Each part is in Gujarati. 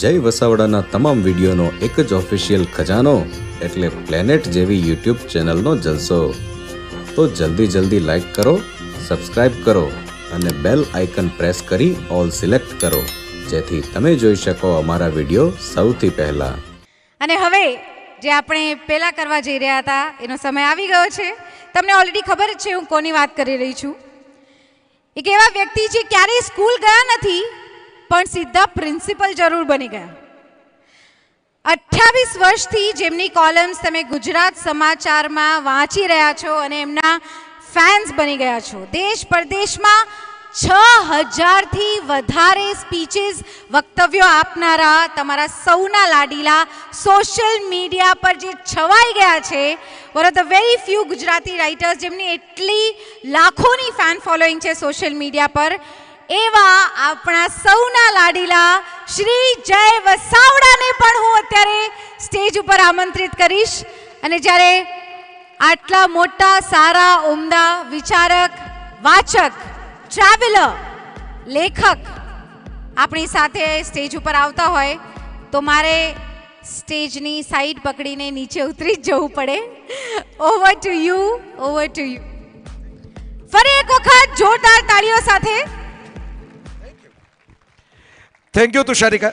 જય વસાવડાના તમામ વિડીયોનો એક જ ઓફિશિયલ ખજાનો એટલે પ્લેનેટ જેવી યુટ્યુબ ચેનલનો જલસો તો જલ્દી જલ્દી લાઈક કરો સબસ્ક્રાઈબ કરો અને બેલ આઇકન પ્રેસ કરી ઓલ સિલેક્ટ કરો જેથી તમે જોઈ શકો અમારા વિડીયો સૌથી પહેલાં અને હવે જે આપણે પહેલાં કરવા જઈ રહ્યા હતા એનો સમય આવી ગયો છે તમને ઓલરેડી ખબર જ છે હું કોની વાત કરી રહી છું એક એવા વ્યક્તિ જે ક્યારેય સ્કૂલ ગયા નથી પણ સીધા પ્રિન્સિપલ જરૂર બની ગયા અઠ્યાવીસ વર્ષથી જેમની કોલમ્સ તમે ગુજરાત સમાચારમાં વાંચી રહ્યા છો અને એમના ફેન્સ બની ગયા છો દેશ પરદેશમાં છ હજારથી વધારે સ્પીચીસ વક્તવ્યો આપનારા તમારા સૌના લાડીલા સોશિયલ મીડિયા પર જે છવાઈ ગયા છે of the very few Gujarati writers જેમની એટલી લાખોની ફેન ફોલોઈંગ છે સોશિયલ મીડિયા પર એવા આપણા સૌના લાડીલા શ્રી જય વસાવડાને પણ હું અત્યારે સ્ટેજ ઉપર આમંત્રિત કરીશ અને જ્યારે આટલા મોટા સારા ઉમદા વિચારક વાચક ટ્રાવેલર લેખક આપણી સાથે સ્ટેજ ઉપર આવતા હોય તો મારે સ્ટેજની સાઈડ પકડીને નીચે ઉતરી જ જવું પડે over to you over to you ફરી એક વખત જોરદાર તાળીઓ સાથે થેન્ક યુ તુષારિકા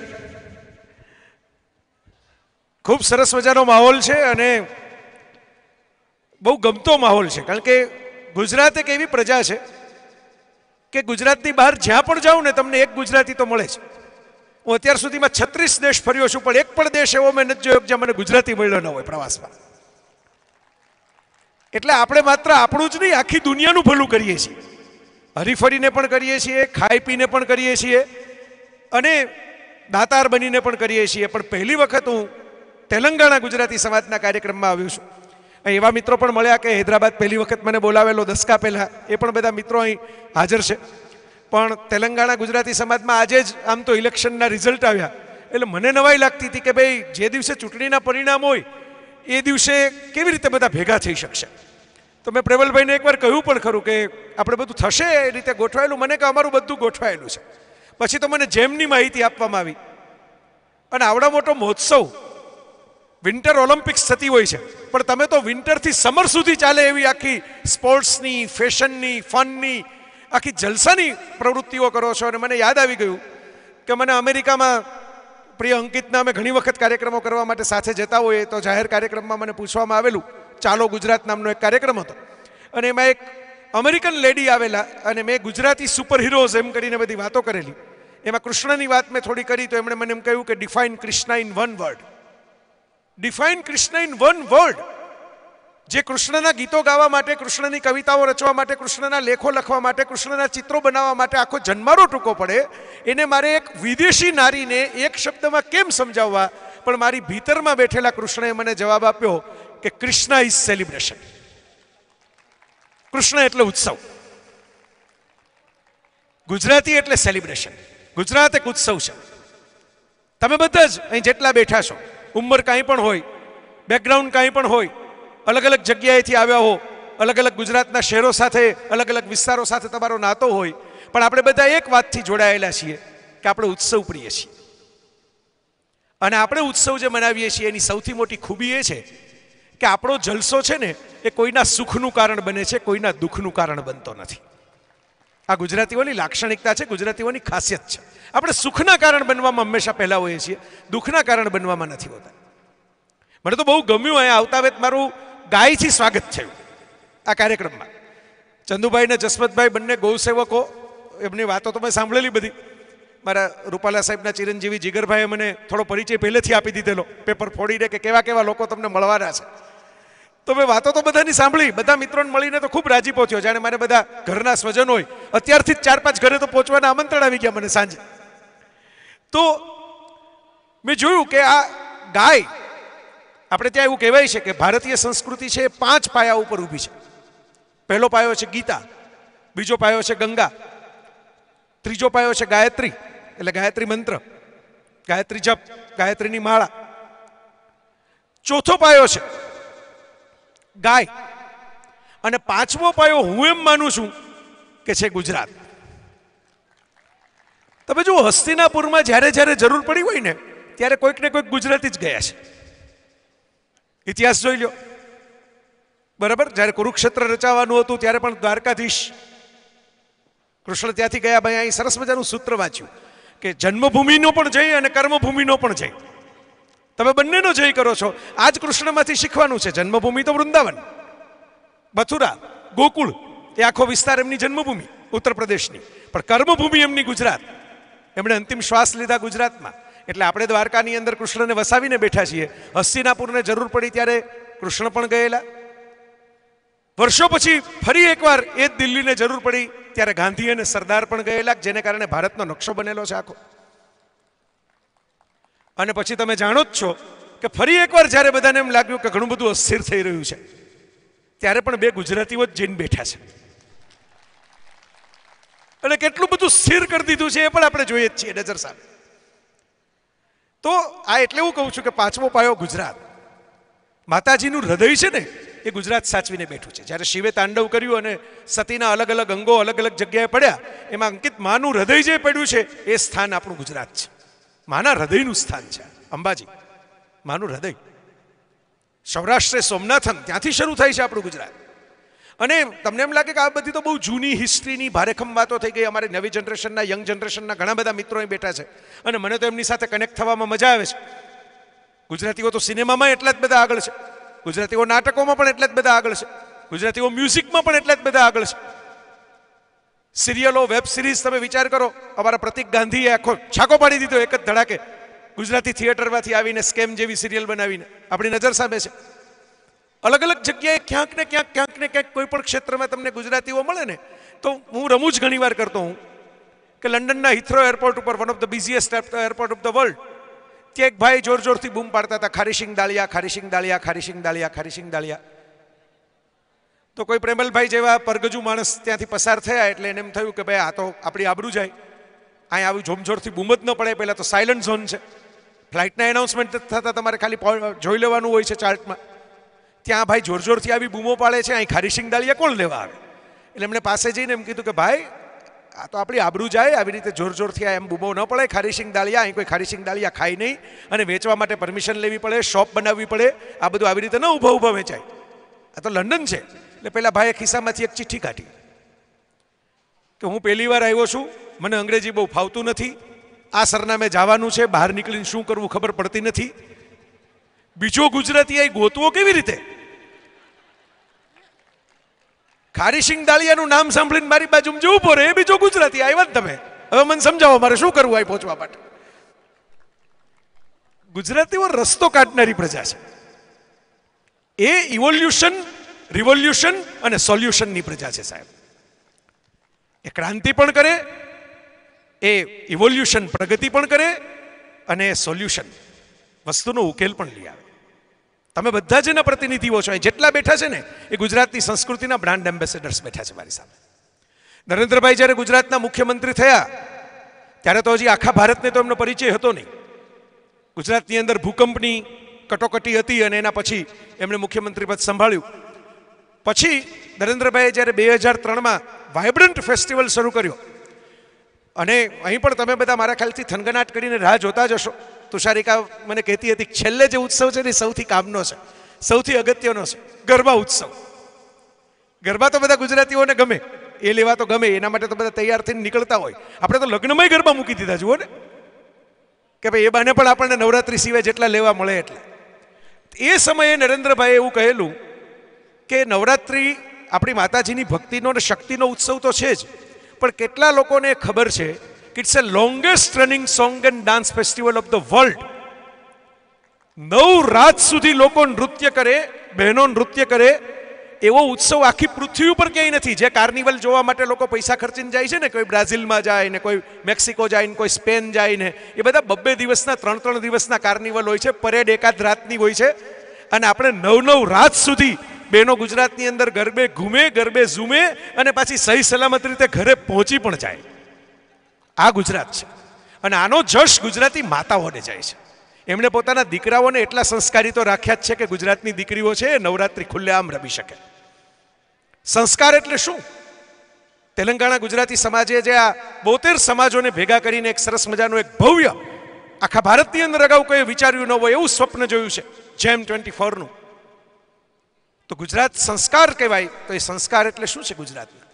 ખૂબ સરસ મજાનો માહોલ છે અને બહુ ગમતો માહોલ છે કારણ કે ગુજરાત એક એવી પ્રજા છે કે ગુજરાતની બહાર જ્યાં પણ જાઉં ને તમને એક ગુજરાતી તો મળે છે હું અત્યાર સુધીમાં છત્રીસ દેશ ફર્યો છું પણ એક પણ દેશ એવો મેં નથી જોયો જ્યાં મને ગુજરાતી મળ્યો ન હોય પ્રવાસમાં એટલે આપણે માત્ર આપણું જ નહીં આખી દુનિયાનું ભલું કરીએ છીએ હરીફરીને પણ કરીએ છીએ ખાઈ પીને પણ કરીએ છીએ અને દાતાર બનીને પણ કરીએ છીએ પણ પહેલી વખત હું તેલંગાણા ગુજરાતી સમાજના કાર્યક્રમમાં આવ્યો છું અહીં એવા મિત્રો પણ મળ્યા કે હૈદરાબાદ પહેલી વખત મને બોલાવેલો દસકા પહેલાં એ પણ બધા મિત્રો અહીં હાજર છે પણ તેલંગાણા ગુજરાતી સમાજમાં આજે જ આમ તો ઇલેક્શનના રિઝલ્ટ આવ્યા એટલે મને નવાઈ લાગતી હતી કે ભાઈ જે દિવસે ચૂંટણીના પરિણામ હોય એ દિવસે કેવી રીતે બધા ભેગા થઈ શકશે તો મેં પ્રબલભાઈને એકવાર કહ્યું પણ ખરું કે આપણે બધું થશે એ રીતે ગોઠવાયેલું મને કે અમારું બધું ગોઠવાયેલું છે પછી તો મને જેમની માહિતી આપવામાં આવી અને આવડો મોટો મહોત્સવ વિન્ટર ઓલિમ્પિક્સ થતી હોય છે પણ તમે તો વિન્ટરથી સમર સુધી ચાલે એવી આખી સ્પોર્ટ્સની ફેશનની ફનની આખી જલસાની પ્રવૃત્તિઓ કરો છો અને મને યાદ આવી ગયું કે મને અમેરિકામાં પ્રિય અંકિતના અમે ઘણી વખત કાર્યક્રમો કરવા માટે સાથે જતા હોઈએ તો જાહેર કાર્યક્રમમાં મને પૂછવામાં આવેલું ચાલો ગુજરાત નામનો એક કાર્યક્રમ હતો અને એમાં એક અમેરિકન લેડી આવેલા અને મેં ગુજરાતી સુપર હીરોઝ એમ કરીને બધી વાતો કરેલી એમાં કૃષ્ણની વાત મેં થોડી કરી તો એમણે મને એમ કહ્યું કે define Krishna in one word define Krishna in one word જે કૃષ્ણના ગીતો ગાવા માટે કૃષ્ણની કવિતાઓ રચવા માટે કૃષ્ણના લેખો લખવા માટે કૃષ્ણના ચિત્રો બનાવવા માટે આખો જન્મારો ટૂંકો પડે એને મારે એક વિદેશી નારીને એક શબ્દમાં કેમ સમજાવવા પણ મારી ભીતરમાં બેઠેલા કૃષ્ણએ મને જવાબ આપ્યો કે કૃષ્ણ ઇઝ સેલિબ્રેશન કૃષ્ણ એટલે ઉત્સવ ગુજરાતી એટલે સેલિબ્રેશન ગુજરાત એક ઉત્સવ છે તમે બધા જ અહીં જેટલા બેઠા છો ઉંમર કાંઈ પણ હોય બેકગ્રાઉન્ડ કાંઈ પણ હોય અલગ અલગ જગ્યાએથી આવ્યા હો અલગ અલગ ગુજરાતના શહેરો સાથે અલગ અલગ વિસ્તારો સાથે તમારો નાતો હોય પણ આપણે બધા એક વાતથી જોડાયેલા છીએ કે આપણે ઉત્સવ પ્રિય છીએ અને આપણે ઉત્સવ જે મનાવીએ છીએ એની સૌથી મોટી ખૂબી એ છે કે આપણો જલસો છે ને એ કોઈના સુખનું કારણ બને છે કોઈના દુઃખનું કારણ બનતો નથી આ ગુજરાતીઓની લાક્ષણિકતા છે ગુજરાતીઓની ખાસિયત છે આપણે સુખના કારણ બનવામાં હંમેશા પહેલા હોઈએ છીએ દુઃખના કારણ બનવામાં નથી હોતા મને તો બહુ ગમ્યું અહીંયા આવતા વેત મારું ગાયથી સ્વાગત થયું આ કાર્યક્રમમાં ચંદુભાઈ ને જસવંતભાઈ બંને ગૌસેવકો એમની વાતો તો મેં સાંભળેલી બધી મારા રૂપાલા સાહેબના ચિરંજીવી જીગરભાઈએ મને થોડો પરિચય પહેલેથી આપી દીધેલો પેપર ફોડીને કે કેવા કેવા લોકો તમને મળવાના છે તો મેં વાતો તો બધાની સાંભળી બધા મિત્રોને મળીને તો ખૂબ રાજી પહોંચ્યો જાણે મારે બધા ઘરના સ્વજન હોય અત્યારથી જ ચાર પાંચ ઘરે તો પહોંચવાના આમંત્રણ આવી ગયા મને સાંજે તો મેં જોયું કે આ ગાય આપણે ત્યાં એવું કહેવાય છે કે ભારતીય સંસ્કૃતિ છે પાંચ પાયા ઉપર ઊભી છે પહેલો પાયો છે ગીતા બીજો પાયો છે ગંગા ત્રીજો પાયો છે ગાયત્રી એટલે ગાયત્રી મંત્ર ગાયત્રી જપ ગાયત્રીની માળા ચોથો પાયો છે ગાય અને પાંચમો પાયો હું એમ માનું છું કે છે ગુજરાત તમે જુઓ હસ્તિનાપુરમાં જ્યારે જ્યારે જરૂર પડી હોય ને ત્યારે કોઈક ને કોઈક ગુજરાતી જ ગયા છે ઇતિહાસ જોઈ લો બરાબર જ્યારે કુરુક્ષેત્ર રચાવાનું હતું ત્યારે પણ દ્વારકાધીશ કૃષ્ણ ત્યાંથી ગયા ભાઈ અહીં સરસ મજાનું સૂત્ર વાંચ્યું કે જન્મભૂમિનો પણ જઈ અને કર્મભૂમિનો પણ જઈ તમે બંનેનો જય કરો છો આ જ કૃષ્ણમાંથી શીખવાનું છે જન્મભૂમિ તો વૃંદાવન મથુરા ગોકુળ એ આખો વિસ્તાર એમની જન્મભૂમિ ઉત્તર પ્રદેશની પણ કર્મભૂમિ એમની ગુજરાત એમણે અંતિમ શ્વાસ લીધા ગુજરાતમાં એટલે આપણે દ્વારકાની અંદર કૃષ્ણને વસાવીને બેઠા છીએ હસ્તિનાપુરને જરૂર પડી ત્યારે કૃષ્ણ પણ ગયેલા વર્ષો પછી ફરી એકવાર એ જ દિલ્હીને જરૂર પડી ત્યારે ગાંધી અને સરદાર પણ ગયેલા જેને કારણે ભારતનો નકશો બનેલો છે આખો અને પછી તમે જાણો જ છો કે ફરી એકવાર જ્યારે બધાને એમ લાગ્યું કે ઘણું બધું અસ્થિર થઈ રહ્યું છે ત્યારે પણ બે ગુજરાતીઓ જ જઈને બેઠા છે અને કેટલું બધું સ્થિર કરી દીધું છે એ પણ આપણે જોઈએ જ છીએ નજર સામે તો આ એટલે હું કહું છું કે પાંચમો પાયો ગુજરાત માતાજીનું હૃદય છે ને એ ગુજરાત સાચવીને બેઠું છે જ્યારે શિવે તાંડવ કર્યું અને સતીના અલગ અલગ અંગો અલગ અલગ જગ્યાએ પડ્યા એમાં અંકિત માનું હૃદય જે પડ્યું છે એ સ્થાન આપણું ગુજરાત છે માના હૃદયનું સ્થાન છે અંબાજી માનું હૃદય સૌરાષ્ટ્રે સોમનાથન ત્યાંથી શરૂ થાય છે આપણું ગુજરાત અને તમને એમ લાગે કે આ બધી તો બહુ જૂની હિસ્ટ્રીની ભારેખમ વાતો થઈ ગઈ અમારી નવી જનરેશનના યંગ જનરેશનના ઘણા બધા મિત્રો અહીં બેઠા છે અને મને તો એમની સાથે કનેક્ટ થવામાં મજા આવે છે ગુજરાતીઓ તો સિનેમામાં એટલા જ બધા આગળ છે ગુજરાતીઓ નાટકોમાં પણ એટલા જ બધા આગળ છે ગુજરાતીઓ મ્યુઝિકમાં પણ એટલા જ બધા આગળ છે સિરિયલો વેબ સિરીઝ તમે વિચાર કરો અમારા પ્રતિક ગાંધીએ આખો છાકો પાડી દીધો એક જ ધડાકે ગુજરાતી થિયેટરમાંથી આવીને સ્કેમ જેવી સિરિયલ બનાવીને આપણી નજર સામે છે અલગ અલગ જગ્યાએ ક્યાંક ને ક્યાંક ક્યાંક ને ક્યાંક કોઈ પણ ક્ષેત્રમાં તમને ગુજરાતીઓ મળે ને તો હું રમૂજ ઘણી વાર કરતો હું કે લંડનના હિથ્રો એરપોર્ટ ઉપર one of the busiest airport of the world ત્યાં એક ભાઈ જોર જોરથી બૂમ પાડતા હતા ખારીસિંગ દાળિયા ખારીશિંગ દાળિયા ખારીસિંગ દાળિયા ખારીસિંગ દાળિયા તો કોઈ પ્રેમલભાઈ જેવા પરગજુ માણસ ત્યાંથી પસાર થયા એટલે એને એમ થયું કે ભાઈ આ તો આપણી આબરૂ જાય અહીંયા આવી જોમજોરથી બૂમ જ ન પડે પહેલાં તો સાયલન્ટ ઝોન છે ફ્લાઇટના એનાઉન્સમેન્ટ થતાં તમારે ખાલી જોઈ લેવાનું હોય છે ચાર્ટમાં ત્યાં ભાઈ જોરજોરથી આવી બૂમો પાડે છે અહીં ખારીસિંગ દાળિયા કોણ લેવા આવે એટલે એમણે પાસે જઈને એમ કીધું કે ભાઈ આ તો આપણી આબરૂ જાય આવી રીતે જોરજોરથી આ એમ બૂમો ન પડે ખારીસિંગ દાળિયા અહીં કોઈ ખારીસિંગ દાળિયા ખાય નહીં અને વેચવા માટે પરમિશન લેવી પડે શોપ બનાવવી પડે આ બધું આવી રીતે ન ઊભા ઉભા વેચાય આ તો લંડન છે એટલે પહેલાં ભાઈએ ખિસ્સામાંથી એક ચિઠ્ઠી કાઢી કે હું પહેલી વાર આવ્યો છું મને અંગ્રેજી બહુ ફાવતું નથી આ સરનામે જવાનું છે બહાર નીકળીને શું કરવું ખબર પડતી નથી બીજો ગુજરાતી અહીં ગોતવો કેવી રીતે ખારીસિંગ દાળિયાનું નામ સાંભળીને મારી બાજુ જવું પડે એ બીજો ગુજરાતી આવ્યા જ તમે હવે મને સમજાવો મારે શું કરવું આ પહોંચવા માટે ગુજરાતીઓ રસ્તો કાઢનારી પ્રજા છે એ ઇવોલ્યુશન રિવોલ્યુશન અને સોલ્યુશનની પ્રજા છે સાહેબ એ ક્રાંતિ પણ કરે એ ઇવોલ્યુશન પ્રગતિ પણ કરે અને સોલ્યુશન વસ્તુનો ઉકેલ પણ લઈ આવે તમે બધા જ એના પ્રતિનિધિઓ છો એ જેટલા બેઠા છે ને એ ગુજરાતની સંસ્કૃતિના બ્રાન્ડ એમ્બેસેડર્સ બેઠા છે મારી સામે નરેન્દ્રભાઈ જ્યારે ગુજરાતના મુખ્યમંત્રી થયા ત્યારે તો હજી આખા ભારતને તો એમનો પરિચય હતો નહીં ગુજરાતની અંદર ભૂકંપની કટોકટી હતી અને એના પછી એમણે મુખ્યમંત્રી પદ સંભાળ્યું પછી નરેન્દ્રભાઈએ જ્યારે બે હજાર ત્રણમાં વાઇબ્રન્ટ ફેસ્ટિવલ શરૂ કર્યો અને અહીં પણ તમે બધા મારા ખ્યાલથી થનગનાટ કરીને રાહ જોતા જ હશો તુષારિકા મને કહેતી હતી છેલ્લે જે ઉત્સવ છે ને સૌથી કામનો છે સૌથી અગત્યનો છે ગરબા ઉત્સવ ગરબા તો બધા ગુજરાતીઓને ગમે એ લેવા તો ગમે એના માટે તો બધા તૈયાર થઈને નીકળતા હોય આપણે તો લગ્નમાં ગરબા મૂકી દીધા જુઓ ને કે ભાઈ એ બાને પણ આપણને નવરાત્રી સિવાય જેટલા લેવા મળે એટલા એ સમયે નરેન્દ્રભાઈએ એવું કહેલું કે નવરાત્રિ આપણી માતાજીની ભક્તિનો અને શક્તિનો ઉત્સવ તો છે જ પણ કેટલા લોકોને ખબર છે કે it's a longest running song and dance festival of the world નવ રાત સુધી લોકો નૃત્ય કરે બહેનો નૃત્ય કરે એવો ઉત્સવ આખી પૃથ્વી ઉપર ક્યાંય નથી જે કાર્નિવલ જોવા માટે લોકો પૈસા ખર્ચીને જાય છે ને કોઈ બ્રાઝિલમાં જાય ને કોઈ મેક્સિકો જાય ને કોઈ સ્પેન જાય ને એ બધા બબ્બે દિવસના ત્રણ ત્રણ દિવસના કાર્નિવલ હોય છે પરેડ એકાદ રાતની હોય છે અને આપણે નવ નવ રાત સુધી બહેનો ગુજરાતની અંદર ગરબે ઘૂમે ગરબે ઝૂમે અને પાછી સહી સલામત રીતે ઘરે પહોંચી પણ જાય આ ગુજરાત છે અને આનો જશ ગુજરાતી માતાઓને જાય છે એમણે પોતાના દીકરાઓને એટલા સંસ્કારી તો રાખ્યા જ છે કે ગુજરાતની દીકરીઓ છે નવરાત્રિ આમ રમી શકે સંસ્કાર એટલે શું તેલંગાણા ગુજરાતી સમાજે જે આ બોતેર સમાજોને ભેગા કરીને એક સરસ મજાનું એક ભવ્ય આખા ભારતની અંદર અગાઉ કોઈ વિચાર્યું ન હોય એવું સ્વપ્ન જોયું છે જેમ ટ્વેન્ટી ફોરનું તો ગુજરાત સંસ્કાર કહેવાય તો એ સંસ્કાર એટલે શું છે ગુજરાતના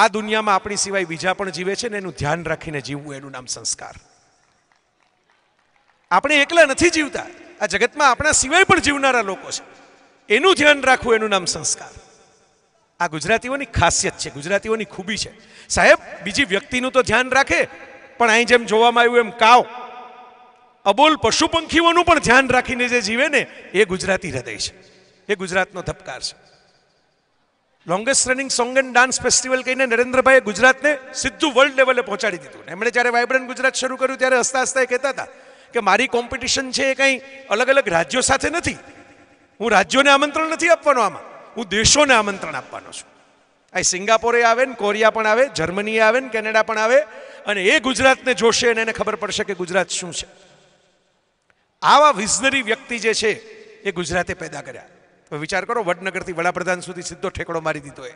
આ દુનિયામાં આપણી સિવાય બીજા પણ જીવે છે ને એનું ધ્યાન રાખીને જીવવું એનું નામ સંસ્કાર આપણે એકલા નથી જીવતા આ જગતમાં આપણા સિવાય પણ જીવનારા લોકો છે એનું ધ્યાન રાખવું એનું નામ સંસ્કાર આ ગુજરાતીઓની ખાસિયત છે ગુજરાતીઓની ખૂબી છે સાહેબ બીજી વ્યક્તિનું તો ધ્યાન રાખે પણ અહીં જેમ જોવામાં આવ્યું એમ કાવ અબોલ પશુ પંખીઓનું પણ ધ્યાન રાખીને જે જીવે ને એ ગુજરાતી હૃદય છે એ ગુજરાતનો ધબકાર છે longest running song and dance festival કહીને નરેન્દ્રભાઈએ ગુજરાતને સીધું વર્લ્ડ લેવલે પહોંચાડી દીધું એમણે જ્યારે વાઇબ્રન્ટ ગુજરાત શરૂ કર્યું ત્યારે હસતા હસતા એ કહેતા હતા કે મારી કોમ્પિટિશન છે એ કંઈ અલગ અલગ રાજ્યો સાથે નથી હું રાજ્યોને આમંત્રણ નથી આપવાનો આમાં હું દેશોને આમંત્રણ આપવાનો છું આ સિંગાપોરે આવે ને કોરિયા પણ આવે જર્મની આવે ને કેનેડા પણ આવે અને એ ગુજરાતને જોશે અને એને ખબર પડશે કે ગુજરાત શું છે આવા વિઝનરી વ્યક્તિ જે છે એ ગુજરાતે પેદા કર્યા તો વિચાર કરો વડનગરથી વડાપ્રધાન સુધી સીધો ઠેકડો મારી દીધો એ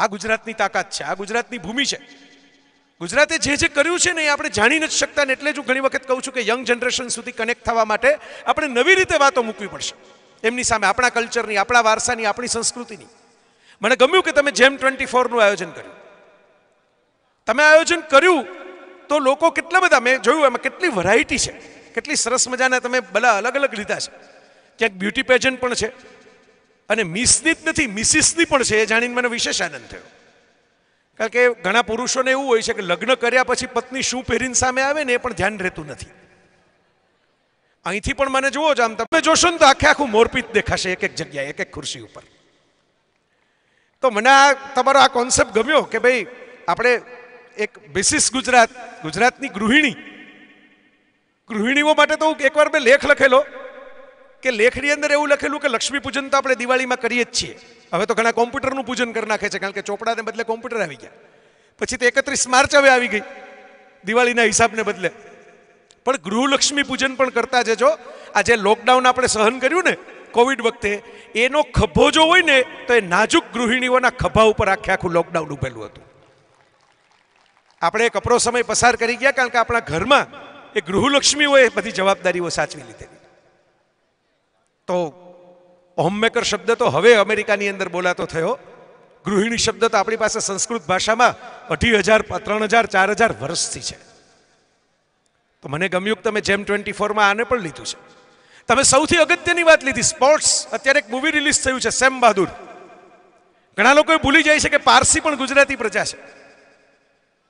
આ ગુજરાતની તાકાત છે આ ગુજરાતની ભૂમિ છે ગુજરાતે જે જે કર્યું છે ને એ આપણે જાણી નથી શકતા ને એટલે જ હું ઘણી વખત કહું છું કે યંગ જનરેશન સુધી કનેક્ટ થવા માટે આપણે નવી રીતે વાતો મૂકવી પડશે એમની સામે આપણા કલ્ચરની આપણા વારસાની આપણી સંસ્કૃતિની મને ગમ્યું કે તમે જેમ ટ્વેન્ટી ફોરનું આયોજન કર્યું તમે આયોજન કર્યું તો લોકો કેટલા બધા મેં જોયું એમાં કેટલી વરાયટી છે કેટલી સરસ મજાના તમે બધા અલગ અલગ લીધા છે ક્યાંક બ્યુટી પેજન્ટ પણ છે અને મિસની જ નથી મિસિસની પણ છે એ જાણીને મને વિશેષ આનંદ થયો કારણ કે ઘણા પુરુષોને એવું હોય છે કે લગ્ન કર્યા પછી પત્ની શું પહેરીને સામે આવે ને એ પણ ધ્યાન રહેતું નથી અહીંથી પણ મને જુઓ જ આમ તમે જોશો ને તો આખે આખું મોરપીત દેખાશે એક એક જગ્યાએ એક એક ખુરશી ઉપર તો મને આ તમારો આ કોન્સેપ્ટ ગમ્યો કે ભાઈ આપણે એક બેસિસ ગુજરાત ગુજરાતની ગૃહિણી ગૃહિણીઓ માટે તો હું એકવાર મેં લેખ લખેલો કે લેખની અંદર એવું લખેલું કે લક્ષ્મી પૂજન તો આપણે દિવાળીમાં કરીએ જ છીએ હવે તો ઘણા કોમ્પ્યુટરનું પૂજન કરી નાખે છે કારણ કે ચોપડાને બદલે કોમ્પ્યુટર આવી ગયા પછી તો એકત્રીસ માર્ચ હવે આવી ગઈ દિવાળીના હિસાબને બદલે પણ ગૃહલક્ષ્મી પૂજન પણ કરતા જજો આ જે લોકડાઉન આપણે સહન કર્યું ને કોવિડ વખતે એનો ખભો જો હોય ને તો એ નાજુક ગૃહિણીઓના ખભા ઉપર આખે આખું લોકડાઉન ઉભેલું હતું આપણે એક અપરો સમય પસાર કરી ગયા કારણ કે આપણા ઘરમાં એ ગૃહલક્ષ્મીઓએ બધી જવાબદારીઓ સાચવી લીધેલી તો હોમમેકર શબ્દ તો હવે અમેરિકાની અંદર બોલાતો થયો ગૃહિણી શબ્દ તો આપણી પાસે સંસ્કૃત ભાષામાં અઢી હજાર ત્રણ હજાર ચાર હજાર વર્ષથી છે તો મને ગમ્યું તમે જેમ ટ્વેન્ટી ફોરમાં આને પણ લીધું છે તમે સૌથી અગત્યની વાત લીધી સ્પોર્ટ્સ અત્યારે એક મૂવી રિલીઝ થયું છે સેમ બહાદુર ઘણા લોકો ભૂલી જાય છે કે પારસી પણ ગુજરાતી પ્રજા છે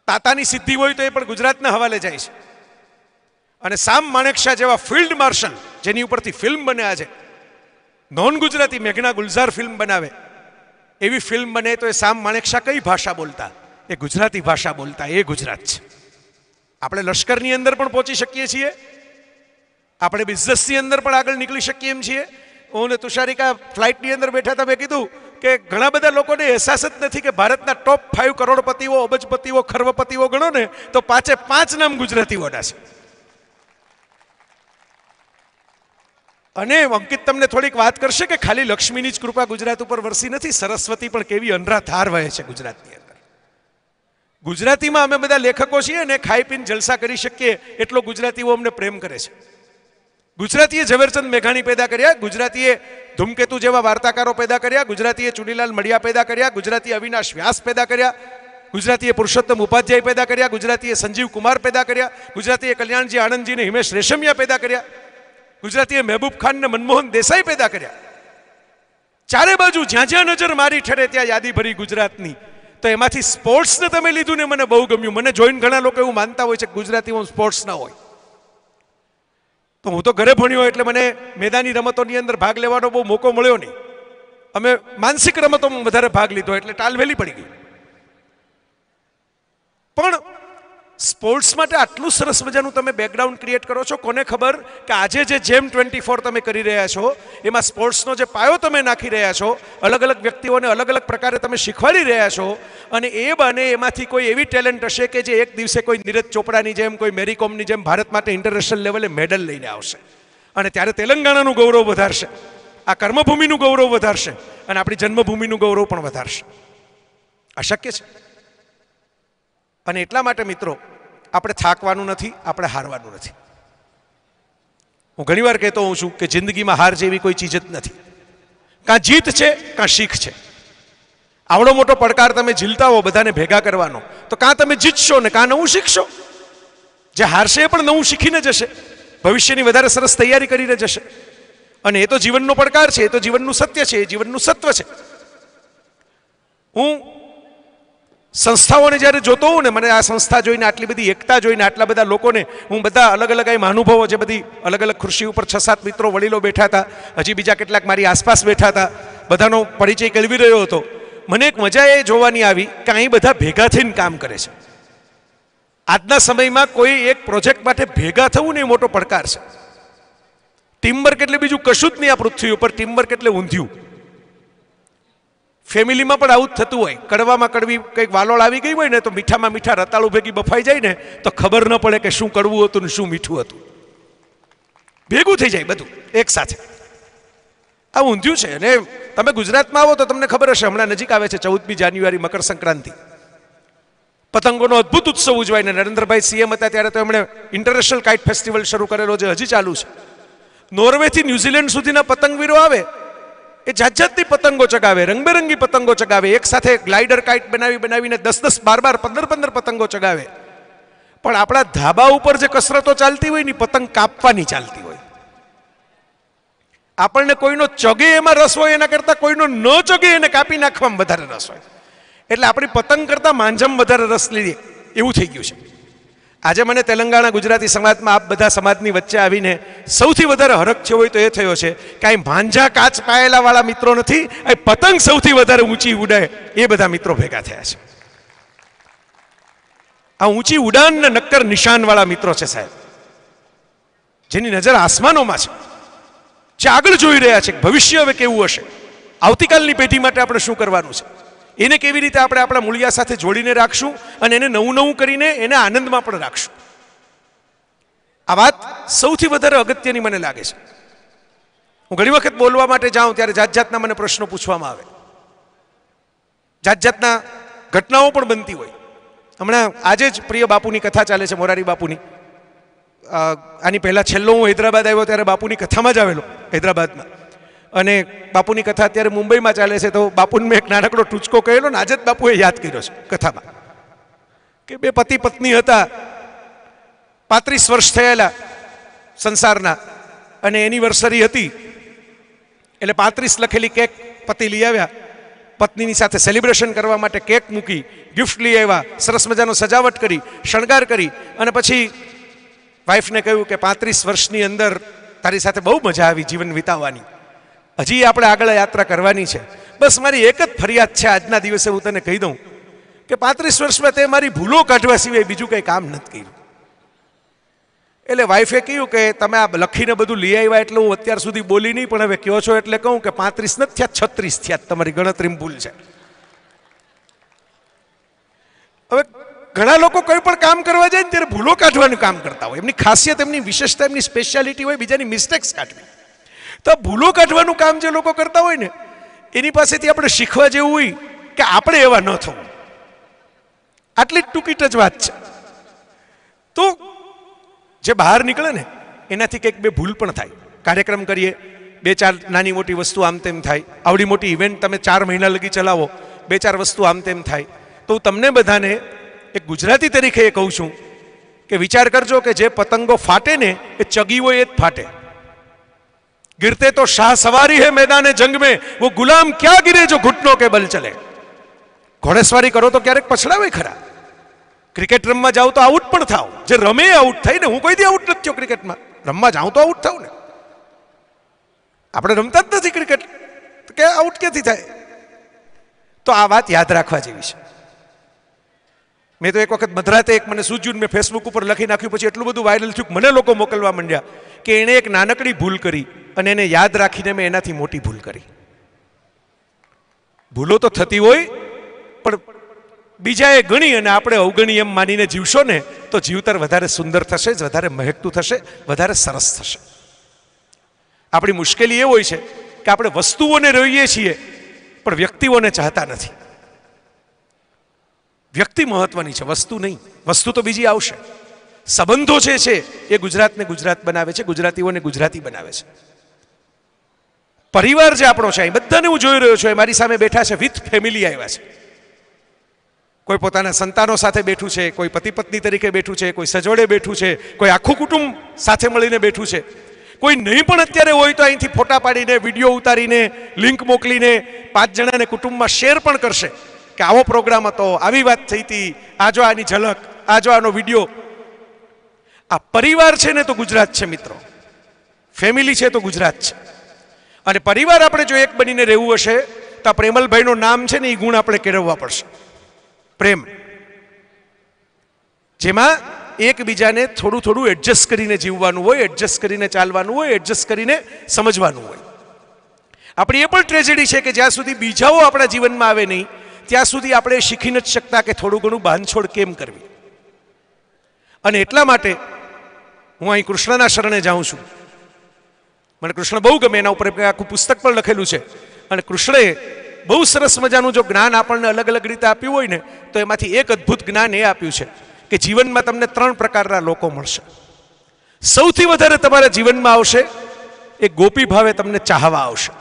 તાતાની સિદ્ધિ હોય તો એ પણ ગુજરાતના હવાલે જાય છે અને સામ માણેકશા જેવા ફિલ્ડ માર્શલ જેની ઉપરથી ફિલ્મ બને આજે નોન ગુજરાતી મેઘના ગુલઝાર ફિલ્મ બનાવે એવી ફિલ્મ બને તો એ સામ માણેકશા કઈ ભાષા બોલતા એ ગુજરાતી ભાષા બોલતા એ ગુજરાત છે આપણે લશ્કરની અંદર પણ પહોંચી શકીએ છીએ આપણે બિઝનેસની અંદર પણ આગળ નીકળી શકીએ એમ છીએ હું ને તુષારિકા ફ્લાઇટની અંદર બેઠા હતા મેં કીધું કે ઘણા બધા લોકોને અહેસાસ જ નથી કે ભારતના ટોપ ફાઇવ કરોડપતિઓ અબજપતિઓ ખરબપતિઓ ગણો ને તો પાંચે પાંચ નામ ગુજરાતીઓના છે અને અંકિત તમને થોડીક વાત કરશે કે ખાલી લક્ષ્મીની જ કૃપા ગુજરાત ઉપર વરસી નથી સરસ્વતી પણ કેવી અનરાધાર વહે છે ગુજરાતની અંદર ગુજરાતીમાં અમે બધા લેખકો છીએ અને ખાઈ પીને જલસા કરી શકીએ એટલો ગુજરાતીઓ અમને પ્રેમ કરે છે ગુજરાતીએ ઝવેરચંદ મેઘાણી પેદા કર્યા ગુજરાતીએ ધૂમકેતુ જેવા વાર્તાકારો પેદા કર્યા ગુજરાતીએ ચુનીલાલ મડિયા પેદા કર્યા ગુજરાતી અવિનાશ વ્યાસ પેદા કર્યા ગુજરાતીએ પુરુષોત્તમ ઉપાધ્યાય પેદા કર્યા ગુજરાતીએ સંજીવ કુમાર પેદા કર્યા ગુજરાતીએ કલ્યાણજી આનંદજીને હિમેશ રેશમિયા પેદા કર્યા ગુજરાતીએ મહેબૂબ ખાન ને મનમોહન દેસાઈ પેદા કર્યા ચારે બાજુ જ્યાં જ્યાં નજર મારી ઠરે ત્યાં યાદી ભરી ગુજરાતની તો એમાંથી સ્પોર્ટ્સને તમે લીધું ને મને બહુ ગમ્યું મને જોઈન ઘણા લોકો એવું માનતા હોય છે ગુજરાતી હું સ્પોર્ટ્સ ના હોય તો હું તો ઘરે ભણ્યો એટલે મને મેદાની રમતોની અંદર ભાગ લેવાનો બહુ મોકો મળ્યો નહીં અમે માનસિક રમતોમાં વધારે ભાગ લીધો એટલે ટાલવેલી પડી ગઈ પણ સ્પોર્ટ્સ માટે આટલું સરસ મજાનું તમે બેકગ્રાઉન્ડ ક્રિએટ કરો છો કોને ખબર કે આજે જે જેમ ટ્વેન્ટી ફોર તમે કરી રહ્યા છો એમાં સ્પોર્ટ્સનો જે પાયો તમે નાખી રહ્યા છો અલગ અલગ વ્યક્તિઓને અલગ અલગ પ્રકારે તમે શીખવાડી રહ્યા છો અને એ બને એમાંથી કોઈ એવી ટેલેન્ટ હશે કે જે એક દિવસે કોઈ નીરજ ચોપડાની જેમ કોઈ મેરી કોમની જેમ ભારત માટે ઇન્ટરનેશનલ લેવલે મેડલ લઈને આવશે અને ત્યારે તેલંગાણાનું ગૌરવ વધારશે આ કર્મભૂમિનું ગૌરવ વધારશે અને આપણી જન્મભૂમિનું ગૌરવ પણ વધારશે આ છે અને એટલા માટે મિત્રો આપણે થાકવાનું નથી આપણે હારવાનું નથી હું ઘણીવાર કહેતો હોઉં છું કે જિંદગીમાં હાર જેવી કોઈ ચીજ જ નથી કાં જીત છે કાં શીખ છે આવડો મોટો પડકાર તમે ઝીલતા હો બધાને ભેગા કરવાનો તો કાં તમે જીતશો ને કાં નવું શીખશો જે હારશે એ પણ નવું શીખીને જશે ભવિષ્યની વધારે સરસ તૈયારી કરીને જશે અને એ તો જીવનનો પડકાર છે એ તો જીવનનું સત્ય છે એ જીવનનું સત્વ છે હું સંસ્થાઓને જ્યારે જોતો હોઉં ને મને આ સંસ્થા જોઈને આટલી બધી એકતા જોઈને આટલા બધા લોકોને હું બધા અલગ અલગ એ અનુભવો જે બધી અલગ અલગ ખુરશી ઉપર છ સાત મિત્રો વડીલો બેઠા હતા હજી બીજા કેટલાક મારી આસપાસ બેઠા હતા બધાનો પરિચય કેળવી રહ્યો હતો મને એક મજા એ જોવાની આવી કે અહીં બધા ભેગા થઈને કામ કરે છે આજના સમયમાં કોઈ એક પ્રોજેક્ટ માટે ભેગા થવું ને એ મોટો પડકાર છે ટીમવર્ક એટલે બીજું કશું જ નહીં આ પૃથ્વી ઉપર ટીમવર્ક એટલે ઊંધ્યું ફેમિલીમાં પણ આવું જ થતું હોય કડવામાં કડવી કંઈક વાલોળ આવી ગઈ હોય ને તો મીઠામાં મીઠા રતાળું ભેગી બફાઈ જાય ને તો ખબર ન પડે કે શું કડવું હતું ને શું મીઠું હતું ભેગું થઈ જાય બધું એક સાથે આ ઊંધ્યું છે અને તમે ગુજરાતમાં આવો તો તમને ખબર હશે હમણાં નજીક આવે છે ચૌદમી જાન્યુઆરી મકર સંક્રાંતિ પતંગોનો અદ્ભુત ઉત્સવ ઉજવાય ને નરેન્દ્રભાઈ સીએમ હતા ત્યારે તો એમણે ઇન્ટરનેશનલ કાઇટ ફેસ્ટિવલ શરૂ કરેલો જે હજી ચાલુ છે નોર્વેથી ન્યુઝીલેન્ડ સુધીના પતંગવીરો આવે એ જાત જાતની પતંગો ચગાવે રંગબેરંગી પતંગો ચગાવે એક સાથે ગ્લાઇડર કાઇટ બનાવી બનાવીને દસ દસ બાર બાર પંદર પંદર પતંગો ચગાવે પણ આપણા ધાબા ઉપર જે કસરતો ચાલતી હોય ને પતંગ કાપવાની ચાલતી હોય આપણને કોઈનો ચગે એમાં રસ હોય એના કરતાં કોઈનો ન ચગે એને કાપી નાખવામાં વધારે રસ હોય એટલે આપણી પતંગ કરતાં માંજમ વધારે રસ લીધી એવું થઈ ગયું છે આજે મને તેલંગાણા ગુજરાતી સમાજમાં આપ બધા સમાજની વચ્ચે આવીને સૌથી વધારે હરખ થયો હોય તો એ થયો છે કાંઈ અહીં ભાંજા કાચ પાયેલાવાળા મિત્રો નથી એ પતંગ સૌથી વધારે ઊંચી ઉડે એ બધા મિત્રો ભેગા થયા છે આ ઊંચી ઉડાન ને નક્કર નિશાનવાળા મિત્રો છે સાહેબ જેની નજર આસમાનોમાં છે જે આગળ જોઈ રહ્યા છે ભવિષ્ય હવે કેવું હશે આવતીકાલની પેઢી માટે આપણે શું કરવાનું છે એને કેવી રીતે આપણે આપણા મૂળિયા સાથે જોડીને રાખશું અને એને નવું નવું કરીને એને આનંદમાં પણ રાખશું આ વાત સૌથી વધારે અગત્યની મને લાગે છે હું ઘણી વખત બોલવા માટે જાઉં ત્યારે જાત જાતના મને પ્રશ્નો પૂછવામાં આવે જાત જાતના ઘટનાઓ પણ બનતી હોય હમણાં આજે જ પ્રિય બાપુની કથા ચાલે છે મોરારી બાપુની આની પહેલાં છેલ્લો હું હૈદરાબાદ આવ્યો ત્યારે બાપુની કથામાં જ આવેલો હૈદરાબાદમાં અને બાપુની કથા અત્યારે મુંબઈમાં ચાલે છે તો બાપુને મેં એક નાનકડો ટૂચકો કહેલો ને આજે જ બાપુએ યાદ કર્યો છે કથામાં કે બે પતિ પત્ની હતા પાંત્રીસ વર્ષ થયેલા સંસારના અને એનિવર્સરી હતી એટલે પાંત્રીસ લખેલી કેક પતિ લઈ આવ્યા પત્નીની સાથે સેલિબ્રેશન કરવા માટે કેક મૂકી ગિફ્ટ લઈ આવ્યા સરસ મજાનો સજાવટ કરી શણગાર કરી અને પછી વાઈફને કહ્યું કે પાંત્રીસ વર્ષની અંદર તારી સાથે બહુ મજા આવી જીવન વિતાવવાની હજી આપણે આગળ યાત્રા કરવાની છે બસ મારી એક જ ફરિયાદ છે આજના દિવસે હું તને કહી દઉં કે પાંત્રીસ વર્ષમાં તે મારી ભૂલો કાઢવા સિવાય બીજું કંઈ કામ નથી કર્યું એટલે વાઇફે કહ્યું કે તમે આ લખીને બધું લઈ આવ્યા એટલે હું અત્યાર સુધી બોલી નહીં પણ હવે કહો છો એટલે કહું કે પાંત્રીસ નથી થયા છત્રીસ થયા તમારી ગણતરીમાં ભૂલ છે હવે ઘણા લોકો કોઈ પણ કામ કરવા જાય ને ત્યારે ભૂલો કાઢવાનું કામ કરતા હોય એમની ખાસિયત એમની વિશેષતા એમની સ્પેશિયાલિટી હોય બીજાની મિસ્ટેક્સ કાઢવી તો ભૂલો કાઢવાનું કામ જે લોકો કરતા હોય ને એની પાસેથી આપણે શીખવા જેવું હોય કે આપણે એવા ન થવું આટલી જ ટૂંકી જ વાત છે તો જે બહાર નીકળે ને એનાથી કંઈક બે ભૂલ પણ થાય કાર્યક્રમ કરીએ બે ચાર નાની મોટી વસ્તુ આમ તેમ થાય આવડી મોટી ઇવેન્ટ તમે ચાર મહિના લગી ચલાવો બે ચાર વસ્તુ આમ તેમ થાય તો હું તમને બધાને એક ગુજરાતી તરીકે એ કહું છું કે વિચાર કરજો કે જે પતંગો ફાટે ને એ ચગીઓ એ જ ફાટે गिरते तो शाह सवारी है मैदान जंग में वो गुलाम क्या गिरे जो घुटनों के बल चले ઘોડેસવારી કરો તો ક્યારેક પછડાવે ખરા ક્રિકેટ રમવા જાઓ તો આઉટ પણ થાવ જે રમે આઉટ થઈ ને હું કોઈ દી આઉટ નથી થયો ક્રિકેટમાં રમવા જાઉં તો આઉટ થાવ ને આપણે રમતા જ નથી ક્રિકેટ કે આઉટ ક્યાંથી થાય તો આ વાત યાદ રાખવા જેવી છે મેં તો એક વખત મધરાતે એક મને સૂજ્યું મેં ફેસબુક ઉપર લખી નાખ્યું પછી એટલું બધું વાયરલ થયું મને લોકો મોકલવા માંડ્યા કે એણે એક નાનકડી ભૂલ કરી અને એને યાદ રાખીને મેં એનાથી મોટી ભૂલ કરી ભૂલો તો થતી હોય પણ બીજાએ ગણી અને આપણે અવગણી એમ માનીને જીવશો ને તો જીવતર વધારે સુંદર થશે જ વધારે મહેકતું થશે વધારે સરસ થશે આપણી મુશ્કેલી એ હોય છે કે આપણે વસ્તુઓને રહીએ છીએ પણ વ્યક્તિઓને ચાહતા નથી વ્યક્તિ મહત્વની છે વસ્તુ નહીં વસ્તુ તો બીજી આવશે સંબંધો જે છે એ ગુજરાતને ગુજરાત બનાવે છે ગુજરાતીઓને ગુજરાતી બનાવે છે પરિવાર જે આપણો છે અહીં બધાને હું જોઈ રહ્યો છું એ મારી સામે બેઠા છે વિથ ફેમિલી આવ્યા છે કોઈ પોતાના સંતાનો સાથે બેઠું છે કોઈ પતિ પત્ની તરીકે બેઠું છે કોઈ સજોડે બેઠું છે કોઈ આખું કુટુંબ સાથે મળીને બેઠું છે કોઈ નહીં પણ અત્યારે હોય તો અહીંથી ફોટા પાડીને વિડીયો ઉતારીને લિંક મોકલીને પાંચ જણાને કુટુંબમાં શેર પણ કરશે કે આવો પ્રોગ્રામ હતો આવી વાત થઈ હતી આજો આની ઝલક આજો આનો વિડીયો આ પરિવાર છે ને તો ગુજરાત છે મિત્રો ફેમિલી છે તો ગુજરાત છે અને પરિવાર આપણે જો એક બનીને રહેવું હશે તો પ્રેમલભાઈનું નામ છે ને એ ગુણ આપણે કેળવવા પડશે પ્રેમ જેમાં એકબીજાને થોડું થોડું એડજસ્ટ કરીને જીવવાનું હોય એડજસ્ટ કરીને ચાલવાનું હોય એડજસ્ટ કરીને સમજવાનું હોય આપણી એ પણ ટ્રેજેડી છે કે જ્યાં સુધી બીજાઓ આપણા જીવનમાં આવે નહીં ત્યાં સુધી આપણે શીખી નથી શકતા કે થોડું ઘણું બાંધછોડ કેમ કરવી અને એટલા માટે હું અહીં કૃષ્ણના શરણે જાઉં છું મને કૃષ્ણ બહુ ગમે એના ઉપર આખું પુસ્તક પણ લખેલું છે અને કૃષ્ણએ બહુ સરસ મજાનું જો જ્ઞાન આપણને અલગ અલગ રીતે આપ્યું હોય ને તો એમાંથી એક અદ્ભુત જ્ઞાન એ આપ્યું છે કે જીવનમાં તમને ત્રણ પ્રકારના લોકો મળશે સૌથી વધારે તમારા જીવનમાં આવશે એ ગોપી ભાવે તમને ચાહવા આવશે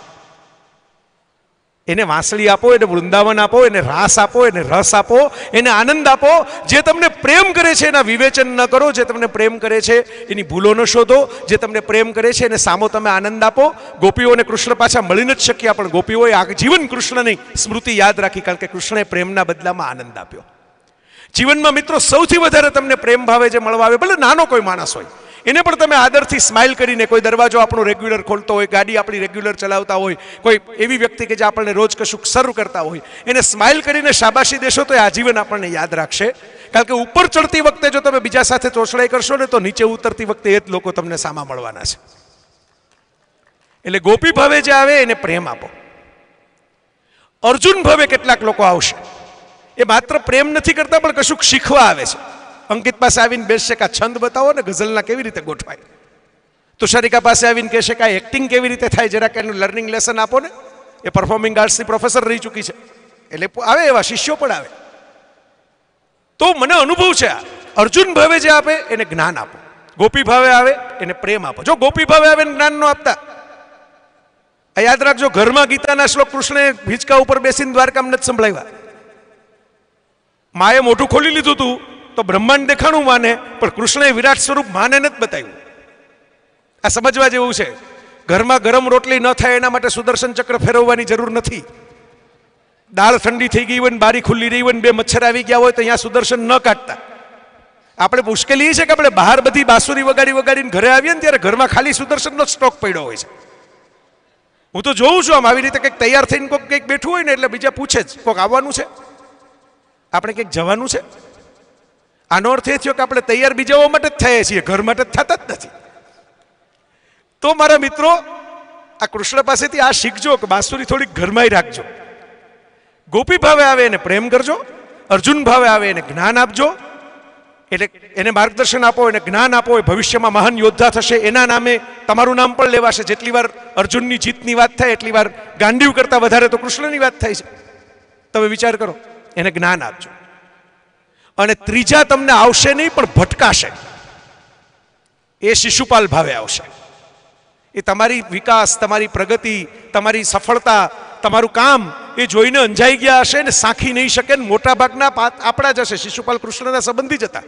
એને વાંસળી આપો એને વૃંદાવન આપો એને રાસ આપો એને રસ આપો એને આનંદ આપો જે તમને પ્રેમ કરે છે એના વિવેચન ન કરો જે તમને પ્રેમ કરે છે એની ભૂલોનો શોધો જે તમને પ્રેમ કરે છે એને સામો તમે આનંદ આપો ગોપીઓને કૃષ્ણ પાછા મળી નથી શક્યા પણ ગોપીઓએ આ જીવન કૃષ્ણની સ્મૃતિ યાદ રાખી કારણ કે કૃષ્ણએ પ્રેમના બદલામાં આનંદ આપ્યો જીવનમાં મિત્રો સૌથી વધારે તમને પ્રેમ ભાવે જે મળવા આવે ભલે નાનો કોઈ માણસ હોય એને પણ તમે આદરથી સ્માઇલ કરીને કોઈ દરવાજો આપણો રેગ્યુલર ખોલતો હોય ગાડી આપણી રેગ્યુલર ચલાવતા હોય કોઈ એવી વ્યક્તિ કે જે આપણને રોજ કશું શરૂ કરતા હોય એને સ્માઇલ કરીને શાબાશી દેશો તો એ આજીવન આપણને યાદ રાખશે કારણ કે ઉપર ચડતી વખતે જો તમે બીજા સાથે તોછડાઈ કરશો ને તો નીચે ઉતરતી વખતે એ જ લોકો તમને સામા મળવાના છે એટલે ગોપી ભાવે જે આવે એને પ્રેમ આપો અર્જુન ભાવે કેટલાક લોકો આવશે એ માત્ર પ્રેમ નથી કરતા પણ કશુંક શીખવા આવે છે અંકિત પાસે આવીને બેસશે કે છંદ બતાવો ને ગઝલના કેવી રીતે ગોઠવાય તુષારિકા પાસે આવીને કહેશે કે એક્ટિંગ કેવી રીતે થાય જરાક એનું લર્નિંગ લેસન આપો ને એ પરફોર્મિંગ આર્ટ્સની પ્રોફેસર રહી ચૂકી છે એટલે આવે એવા શિષ્યો પણ આવે તો મને અનુભવ છે આ અર્જુન ભાવે જે આપે એને જ્ઞાન આપો ગોપી ભાવે આવે એને પ્રેમ આપો જો ગોપી ભાવે આવે જ્ઞાન નો આપતા આ યાદ રાખજો ઘરમાં ગીતાના શ્લોક કૃષ્ણે ભીચકા ઉપર બેસીને દ્વારકામ નથી સંભળાવ્યા માએ મોઢું ખોલી લીધું હતું તો બ્રહ્માંડ દેખાણું માને પણ કૃષ્ણએ વિરાટ સ્વરૂપ માને નથી બતાવ્યું આ સમજવા જેવું છે ઘરમાં ગરમ રોટલી ન થાય એના માટે સુદર્શન ચક્ર ફેરવવાની જરૂર નથી દાળ ઠંડી થઈ ગઈ હોય ને બારી ખુલ્લી રહી હોય ને બે મચ્છર આવી ગયા હોય તો અહીંયા સુદર્શન ન કાઢતા આપણે મુશ્કેલી એ છે કે આપણે બહાર બધી બાંસુરી વગાડી વગાડીને ઘરે આવીએ ને ત્યારે ઘરમાં ખાલી સુદર્શનનો સ્ટોક પડ્યો હોય છે હું તો જોઉં છું આમ આવી રીતે કંઈક તૈયાર થઈને કોઈક કંઈક બેઠું હોય ને એટલે બીજા પૂછે જ કોઈક આવવાનું છે આપણે કંઈક જવાનું છે આનો અર્થ એ થયો કે આપણે તૈયાર બીજાઓ માટે જ થયા છીએ ઘર માટે થતા જ નથી તો મારા મિત્રો આ કૃષ્ણ પાસેથી આ શીખજો કે બાંસુરી થોડીક ઘરમાં રાખજો ગોપી ભાવે આવે એને પ્રેમ કરજો અર્જુન ભાવે આવે એને જ્ઞાન આપજો એટલે એને માર્ગદર્શન આપો એને જ્ઞાન આપો એ ભવિષ્યમાં મહાન યોદ્ધા થશે એના નામે તમારું નામ પણ લેવાશે જેટલી વાર અર્જુનની જીતની વાત થાય એટલી વાર ગાંડીવ કરતાં વધારે તો કૃષ્ણની વાત થાય છે તમે વિચાર કરો એને જ્ઞાન આપજો અને ત્રીજા તમને આવશે નહીં પણ ભટકાશે એ શિશુપાલ ભાવે આવશે એ તમારી વિકાસ તમારી પ્રગતિ તમારી સફળતા તમારું કામ એ જોઈને અંજાઈ ગયા હશે ને સાંખી નહીં શકે ને મોટાભાગના આપણા જ હશે શિશુપાલ કૃષ્ણના સંબંધી જ હતા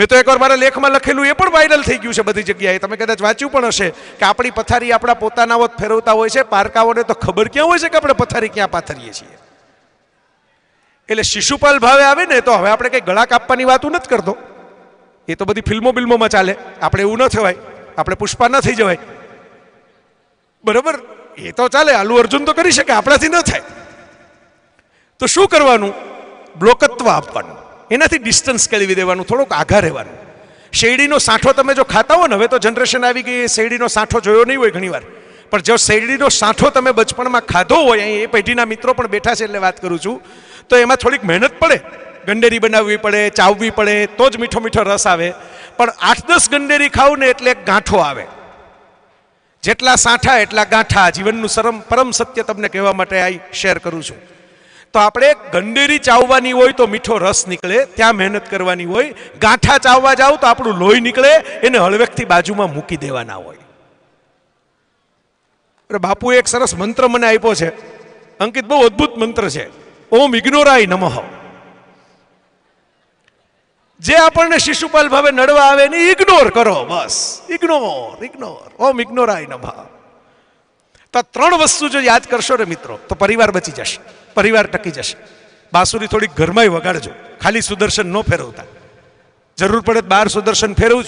મેં તો એકવાર મારા લેખમાં લખેલું એ પણ વાયરલ થઈ ગયું છે બધી જગ્યાએ તમે કદાચ વાંચ્યું પણ હશે કે આપણી પથારી આપણા પોતાના ફેરવતા હોય છે પારકાઓને તો ખબર ક્યાં હોય છે કે આપણે પથારી ક્યાં પાથરીએ છીએ એટલે શિશુપાલ ભાવે આવે ને તો હવે આપણે કંઈ ગળા કાપવાની વાત નથી કરતો એ તો બધી ફિલ્મો બિલ્મોમાં ચાલે આપણે એવું ન થવાય આપણે પુષ્પા ન થઈ જવાય બરાબર એ તો ચાલે આલુ અર્જુન તો કરી શકે આપણાથી ન થાય તો શું કરવાનું બ્લોકત્વ આપવાનું એનાથી ડિસ્ટન્સ કરી દેવાનું થોડોક આઘા રહેવાનું શેરડીનો સાંઠો તમે જો ખાતા હો ને હવે તો જનરેશન આવી ગઈ શેરડીનો સાંઠો જોયો નહીં હોય ઘણીવાર પણ જો શેરડીનો સાંઠો તમે બચપણમાં ખાધો હોય એ પેઢીના મિત્રો પણ બેઠા છે એટલે વાત કરું છું તો એમાં થોડીક મહેનત પડે ગંડેરી બનાવવી પડે ચાવવી પડે તો જ મીઠો મીઠો રસ આવે પણ આઠ દસ ગંડેરી ખાવ ને એટલે એક ગાંઠો આવે જેટલા સાંઠા એટલા ગાંઠા જીવનનું સરમ પરમ સત્ય તમને કહેવા માટે આ શેર કરું છું તો આપણે ગંડેરી ચાવવાની હોય તો મીઠો રસ નીકળે ત્યાં મહેનત કરવાની હોય ગાંઠા ચાવવા જાવ તો આપણું લોહી નીકળે એને હળવેકથી બાજુમાં મૂકી દેવાના હોય બાપુએ એક સરસ મંત્ર મને આપ્યો છે અંકિત બહુ અદભુત મંત્ર છે ઓમ ઇગ્નોરાય નમઃ જે આપણને શિશુપાલ ભાવે નડવા આવે ને ઇગ્નોર કરો બસ ઇગ્નોર ઇગ્નોર ઓમ ઇગ્નોરાય નમઃ તો ત્રણ વસ્તુ જો યાદ કરશો ને મિત્રો તો પરિવાર બચી જશે પરિવાર ટકી જશે બાંસુરી થોડીક ઘરમાંય વગાડજો ખાલી સુદર્શન ન ફેરવતા જરૂર પડે બહાર સુદર્શન ફેરવજો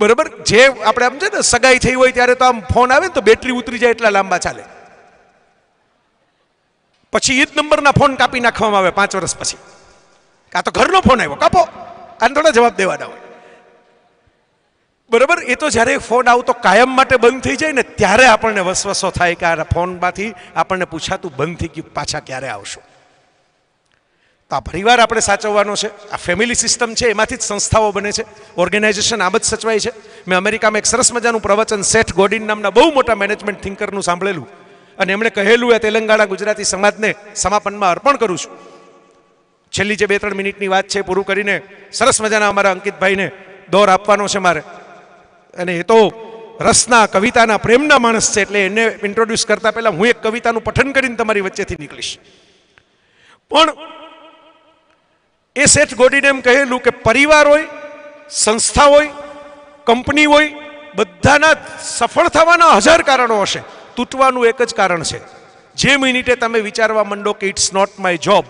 બરાબર જે આપણે આમ છે ને સગાઈ થઈ હોય ત્યારે તો આમ ફોન આવે ને તો બેટરી ઉતરી જાય એટલા લાંબા ચાલે પછી ઈદ નંબરના ફોન કાપી નાખવામાં આવે પાંચ વર્ષ પછી કાં તો ઘરનો ફોન આવ્યો કાપો આને થોડા જવાબ દેવાના હોય બરાબર એ તો જ્યારે ફોન આવતો કાયમ માટે બંધ થઈ જાય ને ત્યારે આપણને વસવસો થાય કે આ ફોનમાંથી આપણને પૂછાતું બંધ થઈ ગયું પાછા ક્યારે આવશો તો આ પરિવાર આપણે સાચવવાનો છે આ ફેમિલી સિસ્ટમ છે એમાંથી જ સંસ્થાઓ બને છે ઓર્ગેનાઇઝેશન આ જ સચવાય છે મેં અમેરિકામાં એક સરસ મજાનું પ્રવચન સેઠ ગોડિન નામના બહુ મોટા મેનેજમેન્ટ થિંકરનું સાંભળેલું અને એમણે કહેલું એ તેલંગાણા ગુજરાતી સમાજને સમાપનમાં અર્પણ કરું છું છેલ્લી જે બે ત્રણ મિનિટની વાત છે પૂરું કરીને સરસ મજાના અમારા અંકિતભાઈને દોર આપવાનો છે મારે અને એ તો રસના કવિતાના પ્રેમના માણસ છે એટલે એને ઇન્ટ્રોડ્યુસ કરતા પહેલાં હું એક કવિતાનું પઠન કરીને તમારી વચ્ચેથી નીકળીશ પણ એ શેઠ ગોડીને એમ કહેલું કે પરિવાર હોય સંસ્થા હોય કંપની હોય બધાના સફળ થવાના હજાર કારણો હશે તૂટવાનું એક જ કારણ છે જે મિનિટે તમે વિચારવા માંડો કે ઇટ્સ નોટ માય જોબ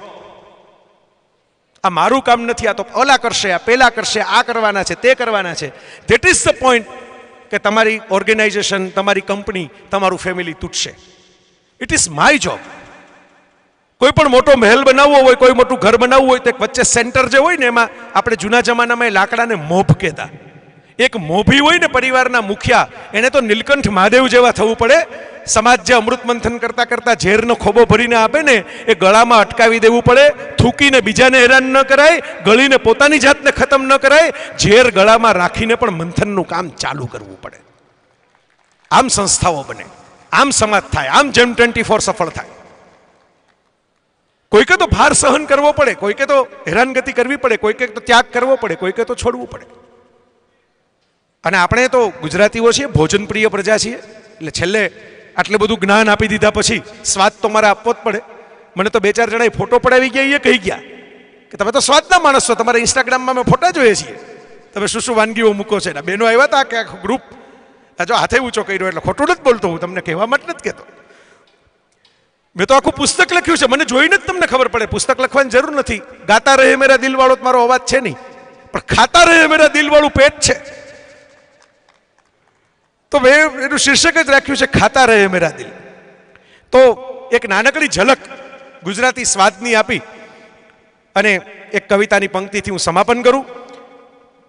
આ મારું કામ નથી આ તો ઓલા કરશે આ પેલા કરશે આ કરવાના છે તે કરવાના છે ધેટ ઇઝ ધ પોઈન્ટ કે તમારી ઓર્ગેનાઇઝેશન તમારી કંપની તમારું ફેમિલી તૂટશે ઇટ ઇઝ માય જોબ કોઈ પણ મોટો મહેલ બનાવવો હોય કોઈ મોટું ઘર બનાવવું હોય તો વચ્ચે સેન્ટર જે હોય ને એમાં આપણે જૂના જમાનામાં એ લાકડાને મોભ કહેતા એક મોભી હોય ને પરિવારના મુખિયા એને તો નીલકંઠ મહાદેવ જેવા થવું પડે સમાજ જે અમૃત મંથન કરતા કરતા ઝેરનો ખોબો ભરીને આપે ને એ ગળામાં અટકાવી દેવું પડે થૂકીને બીજાને હેરાન ન કરાય ગળીને પોતાની જાતને ખતમ ન કરાય ઝેર ગળામાં રાખીને પણ મંથનનું કામ ચાલુ કરવું પડે આમ સંસ્થાઓ બને આમ સમાજ થાય આમ જેમ ટ્વેન્ટી ફોર સફળ થાય કોઈકે તો ભાર સહન કરવો પડે કોઈકે તો હેરાનગતિ કરવી પડે કોઈકે તો ત્યાગ કરવો પડે કોઈકે તો છોડવું પડે અને આપણે તો ગુજરાતીઓ છીએ ભોજનપ્રિય પ્રજા છીએ એટલે છેલ્લે આટલે બધું જ્ઞાન આપી દીધા પછી સ્વાદ તો મારે આપવો જ પડે મને તો બે ચાર જણાએ ફોટો પડાવી ગયા એ કહી ગયા કે તમે તો સ્વાદના માણસ છો તમારા ઇન્સ્ટાગ્રામમાં અમે ફોટા જોઈએ છીએ તમે શું શું વાનગીઓ મૂકો છે એના બહેનો આવ્યા હતા કે આખું ગ્રુપ જો હાથે ઊંચો કર્યો એટલે ખોટું નથી બોલતો હું તમને કહેવા માટે નથી કહેતો મેં તો આખું પુસ્તક લખ્યું છે મને જોઈને જ તમને ખબર પડે પુસ્તક લખવાની જરૂર નથી ગાતા રહે મેરા દિલવાળો મારો અવાજ છે નહીં પણ ખાતા રહે મેરા દિલવાળું પેટ છે તો મેં એનું શીર્ષક જ રાખ્યું છે ખાતા રહે મેરા દિલ તો એક નાનકડી ઝલક ગુજરાતી સ્વાદની આપી અને એક કવિતાની પંક્તિથી હું સમાપન કરું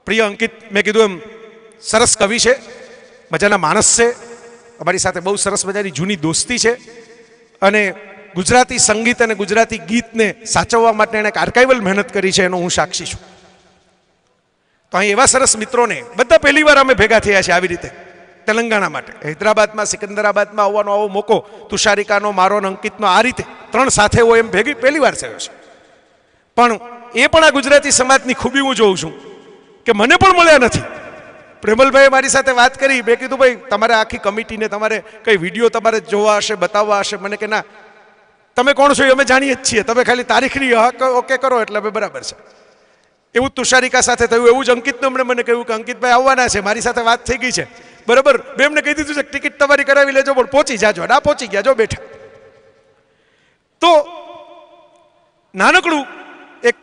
પ્રિય અંકિત મેં કીધું એમ સરસ કવિ છે મજાના માણસ છે અમારી સાથે બહુ સરસ મજાની જૂની દોસ્તી છે અને ગુજરાતી સંગીત અને ગુજરાતી ગીતને સાચવવા માટે એણે એક આર્કાઇવલ મહેનત કરી છે એનો હું સાક્ષી છું તો અહીં એવા સરસ મિત્રોને બધા પહેલીવાર અમે ભેગા થયા છે આવી રીતે તેલંગાણા માટે હૈદરાબાદમાં સિકંદરાબાદમાં આવવાનો આવો મોકો તુષારિકાનો મારો અંકિતનો આ રીતે ત્રણ સાથે હોય એમ ભેગી પહેલી વાર થયો છે પણ એ પણ આ ગુજરાતી સમાજની ખૂબી હું જોઉં છું કે મને પણ મળ્યા નથી પ્રેમલભાઈએ મારી સાથે વાત કરી મેં કીધું ભાઈ તમારે આખી કમિટીને તમારે કઈ વિડીયો તમારે જોવા હશે બતાવવા હશે મને કે ના તમે કોણ છો એ અમે જાણીએ જ છીએ તમે ખાલી તારીખની ઓકે કરો એટલે અમે બરાબર છે એવું તુષારિકા સાથે થયું એવું જ અંકિતને મને કહ્યું કે અંકિતભાઈ આવવાના છે મારી સાથે વાત થઈ ગઈ છે બરાબર મેં એમને કહી દીધું છે ટિકિટ તમારી કરાવી લેજો પણ પહોંચી જાજો ના પહોંચી ગયા જો બેઠા તો નાનકડું એક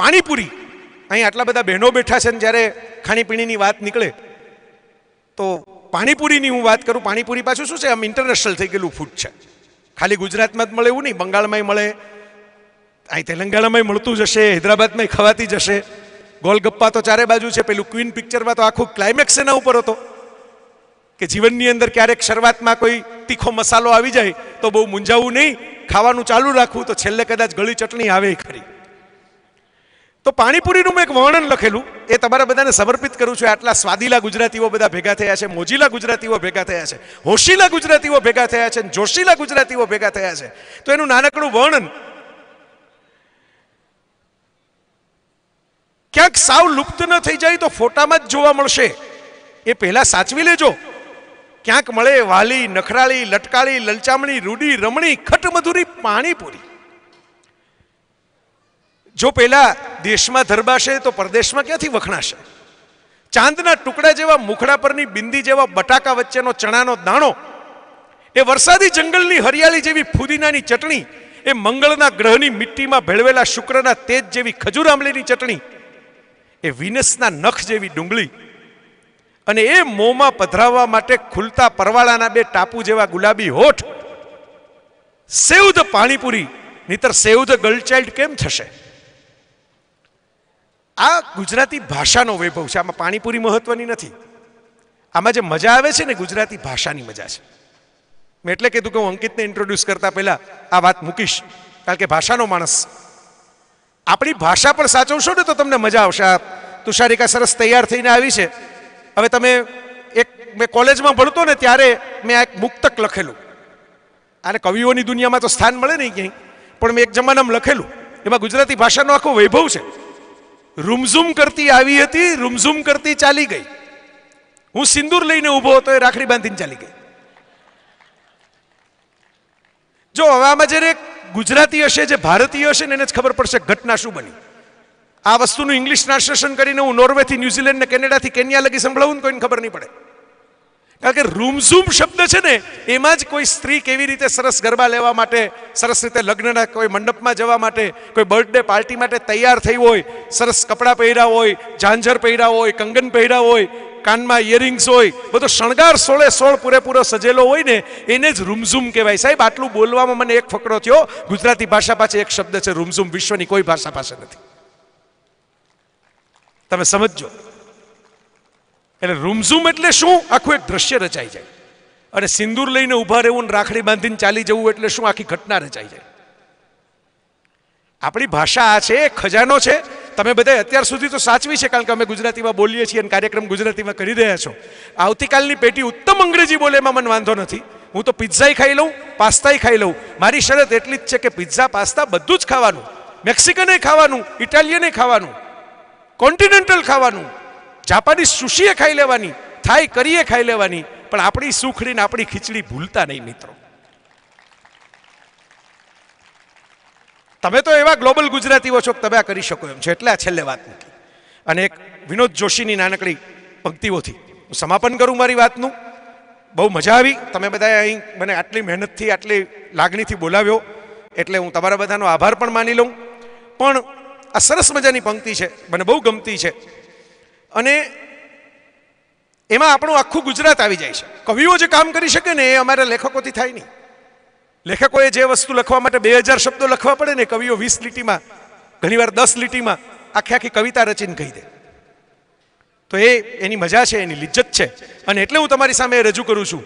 પાણીપુરી અહીં આટલા બધા બહેનો બેઠા છે ને જ્યારે ખાણીપીણીની વાત નીકળે તો પાણીપુરીની હું વાત કરું પાણીપુરી પાછું શું છે આમ ઇન્ટરનેશનલ થઈ ગયેલું ફૂડ છે ખાલી ગુજરાતમાં જ મળે એવું નહીં બંગાળમાંય મળે અહીં તેલંગાણામાંય મળતું જશે હૈદરાબાદમાંય ખવાતી જશે ગોલગપ્પા તો ચારે બાજુ છે પેલું ક્વીન પિક્ચરમાં તો આખું ક્લાઇમેક્સ એના ઉપર હતો કે જીવનની અંદર ક્યારેક શરૂઆતમાં કોઈ તીખો મસાલો આવી જાય તો બહુ મૂંઝાવું નહીં ખાવાનું ચાલુ રાખવું તો છેલ્લે કદાચ ગળી ચટણી આવે ખરી તો પાણીપુરીનું મેં એક વર્ણન લખેલું એ તમારા બધાને સમર્પિત કરું છું આટલા સ્વાદીલા ગુજરાતીઓ બધા ભેગા થયા છે મોજીલા ગુજરાતીઓ ભેગા થયા છે હોશીલા ગુજરાતીઓ ભેગા થયા છે જોશીલા ગુજરાતીઓ ભેગા થયા છે તો એનું નાનકડું વર્ણન ક્યાંક સાવ લુપ્ત ન થઈ જાય તો ફોટામાં જ જોવા મળશે એ પહેલાં સાચવી લેજો ક્યાંક મળે વાલી નખરાળી લટકાળી લલચામણી રૂડી રમણી ખટમધુરી પાણીપુરી જો પહેલાં દેશમાં ધરબાશે તો પરદેશમાં ક્યાંથી વખણાશે ચાંદના ટુકડા જેવા મુખડા પરની બિંદી જેવા બટાકા વચ્ચેનો ચણાનો દાણો એ વરસાદી જંગલની હરિયાળી જેવી ફુદીનાની ચટણી એ મંગળના ગ્રહની મિટ્ટીમાં ભેળવેલા શુક્રના તેજ જેવી ખજૂર આંબલીની ચટણી એ વિનસના નખ જેવી ડુંગળી અને એ મોંમાં પધરાવવા માટે ખુલતા પરવાળાના બે ટાપુ જેવા ગુલાબી હોઠ સેવ ધ પાણીપુરી નહીતર સેવ ધ ગર્લ કેમ થશે આ ગુજરાતી ભાષાનો વૈભવ છે આમાં પાણીપુરી મહત્વની નથી આમાં જે મજા આવે છે ને ગુજરાતી ભાષાની મજા છે મેં એટલે કીધું કે હું અંકિતને ઇન્ટ્રોડ્યુસ કરતા પહેલા આ વાત મૂકીશ કારણ કે ભાષાનો માણસ આપણી ભાષા પણ સાચવશો ને તો તમને મજા આવશે આ તુષારિકા સરસ તૈયાર થઈને આવી છે હવે તમે એક મેં કોલેજમાં ભણતો ને ત્યારે મેં આ એક મુક્તક લખેલું આને કવિઓની દુનિયામાં તો સ્થાન મળે નહીં ક્યાંય પણ મેં એક જમાનામાં લખેલું એમાં ગુજરાતી ભાષાનો આખો વૈભવ છે રૂમઝૂમ કરતી આવી હતી રૂમઝૂમ કરતી ચાલી ગઈ હું સિંદૂર લઈને ઊભો હતો એ રાખડી બાંધીને ચાલી ગઈ જો હવે આમાં જ્યારે ગુજરાતી હશે જે ભારતીય હશે ને એને જ ખબર પડશે ઘટના શું બની આ વસ્તુનું ઇંગ્લિશ ટ્રાન્સલેશન કરીને હું નોર્વેથી ન્યુઝીલેન્ડ ને કેનેડાથી કેન્યા લગી સંભળાવું ને કોઈને ખબર નહીં પડે કારણ કે રૂમઝૂમ શબ્દ છે ને એમાં જ કોઈ સ્ત્રી કેવી રીતે સરસ ગરબા લેવા માટે સરસ રીતે લગ્નના કોઈ મંડપમાં જવા માટે કોઈ બર્થડે પાર્ટી માટે તૈયાર થઈ હોય સરસ કપડાં પહેર્યા હોય ઝાંઝર પહેર્યા હોય કંગન પહેર્યા હોય કાનમાં ઇયરિંગ્સ હોય બધો શણગાર સોળે સોળ પૂરેપૂરો સજેલો હોય ને એને જ રૂમઝૂમ કહેવાય સાહેબ આટલું બોલવામાં મને એક ફકડો થયો ગુજરાતી ભાષા પાસે એક શબ્દ છે રૂમઝૂમ વિશ્વની કોઈ ભાષા પાસે નથી તમે સમજો એટલે રૂમઝૂમ એટલે શું આખું એક દ્રશ્ય રચાઈ જાય અને સિંદૂર લઈને ઊભા રહેવું રાખડી બાંધીને ચાલી જવું એટલે શું આખી ઘટના રચાઈ જાય આપણી ભાષા આ છે ખજાનો છે તમે બધા અત્યાર સુધી તો સાચવી છે કારણ કે અમે ગુજરાતીમાં બોલીએ છીએ અને કાર્યક્રમ ગુજરાતીમાં કરી રહ્યા છો આવતીકાલની પેટી ઉત્તમ અંગ્રેજી બોલે એમાં મને વાંધો નથી હું તો પિઝ્ઝાય ખાઈ લઉં પાસ્તાય ખાઈ લઉં મારી શરત એટલી જ છે કે પિઝા પાસ્તા બધું જ ખાવાનું મેક્સિકને ખાવાનું ઇટાલિયને ખાવાનું કોન્ટિનેન્ટલ ખાવાનું જાપાની સુશીએ ખાઈ લેવાની થાય કરીએ ખાઈ લેવાની પણ આપણી સુખડીને આપણી ખીચડી ભૂલતા નહીં મિત્રો તમે તો એવા ગ્લોબલ ગુજરાતીઓ છો તમે આ કરી શકો એમ છે એટલે આ છેલ્લે વાત મૂકી અને એક વિનોદ જોશીની નાનકડી પંક્તિઓથી હું સમાપન કરું મારી વાતનું બહુ મજા આવી તમે બધાએ અહીં મને આટલી મહેનતથી આટલી લાગણીથી બોલાવ્યો એટલે હું તમારા બધાનો આભાર પણ માની લઉં પણ આ સરસ મજાની પંક્તિ છે મને બહુ ગમતી છે અને એમાં આપણું આખું ગુજરાત આવી જાય છે કવિઓ જે કામ કરી શકે ને એ અમારા લેખકોથી થાય નહીં લેખકોએ જે વસ્તુ લખવા માટે બે હજાર શબ્દો લખવા પડે ને કવિઓ વીસ લીટીમાં ઘણીવાર દસ લીટીમાં આખી આખી કવિતા રચીને કહી દે તો એ એની મજા છે એની લિજ્જત છે અને એટલે હું તમારી સામે રજૂ કરું છું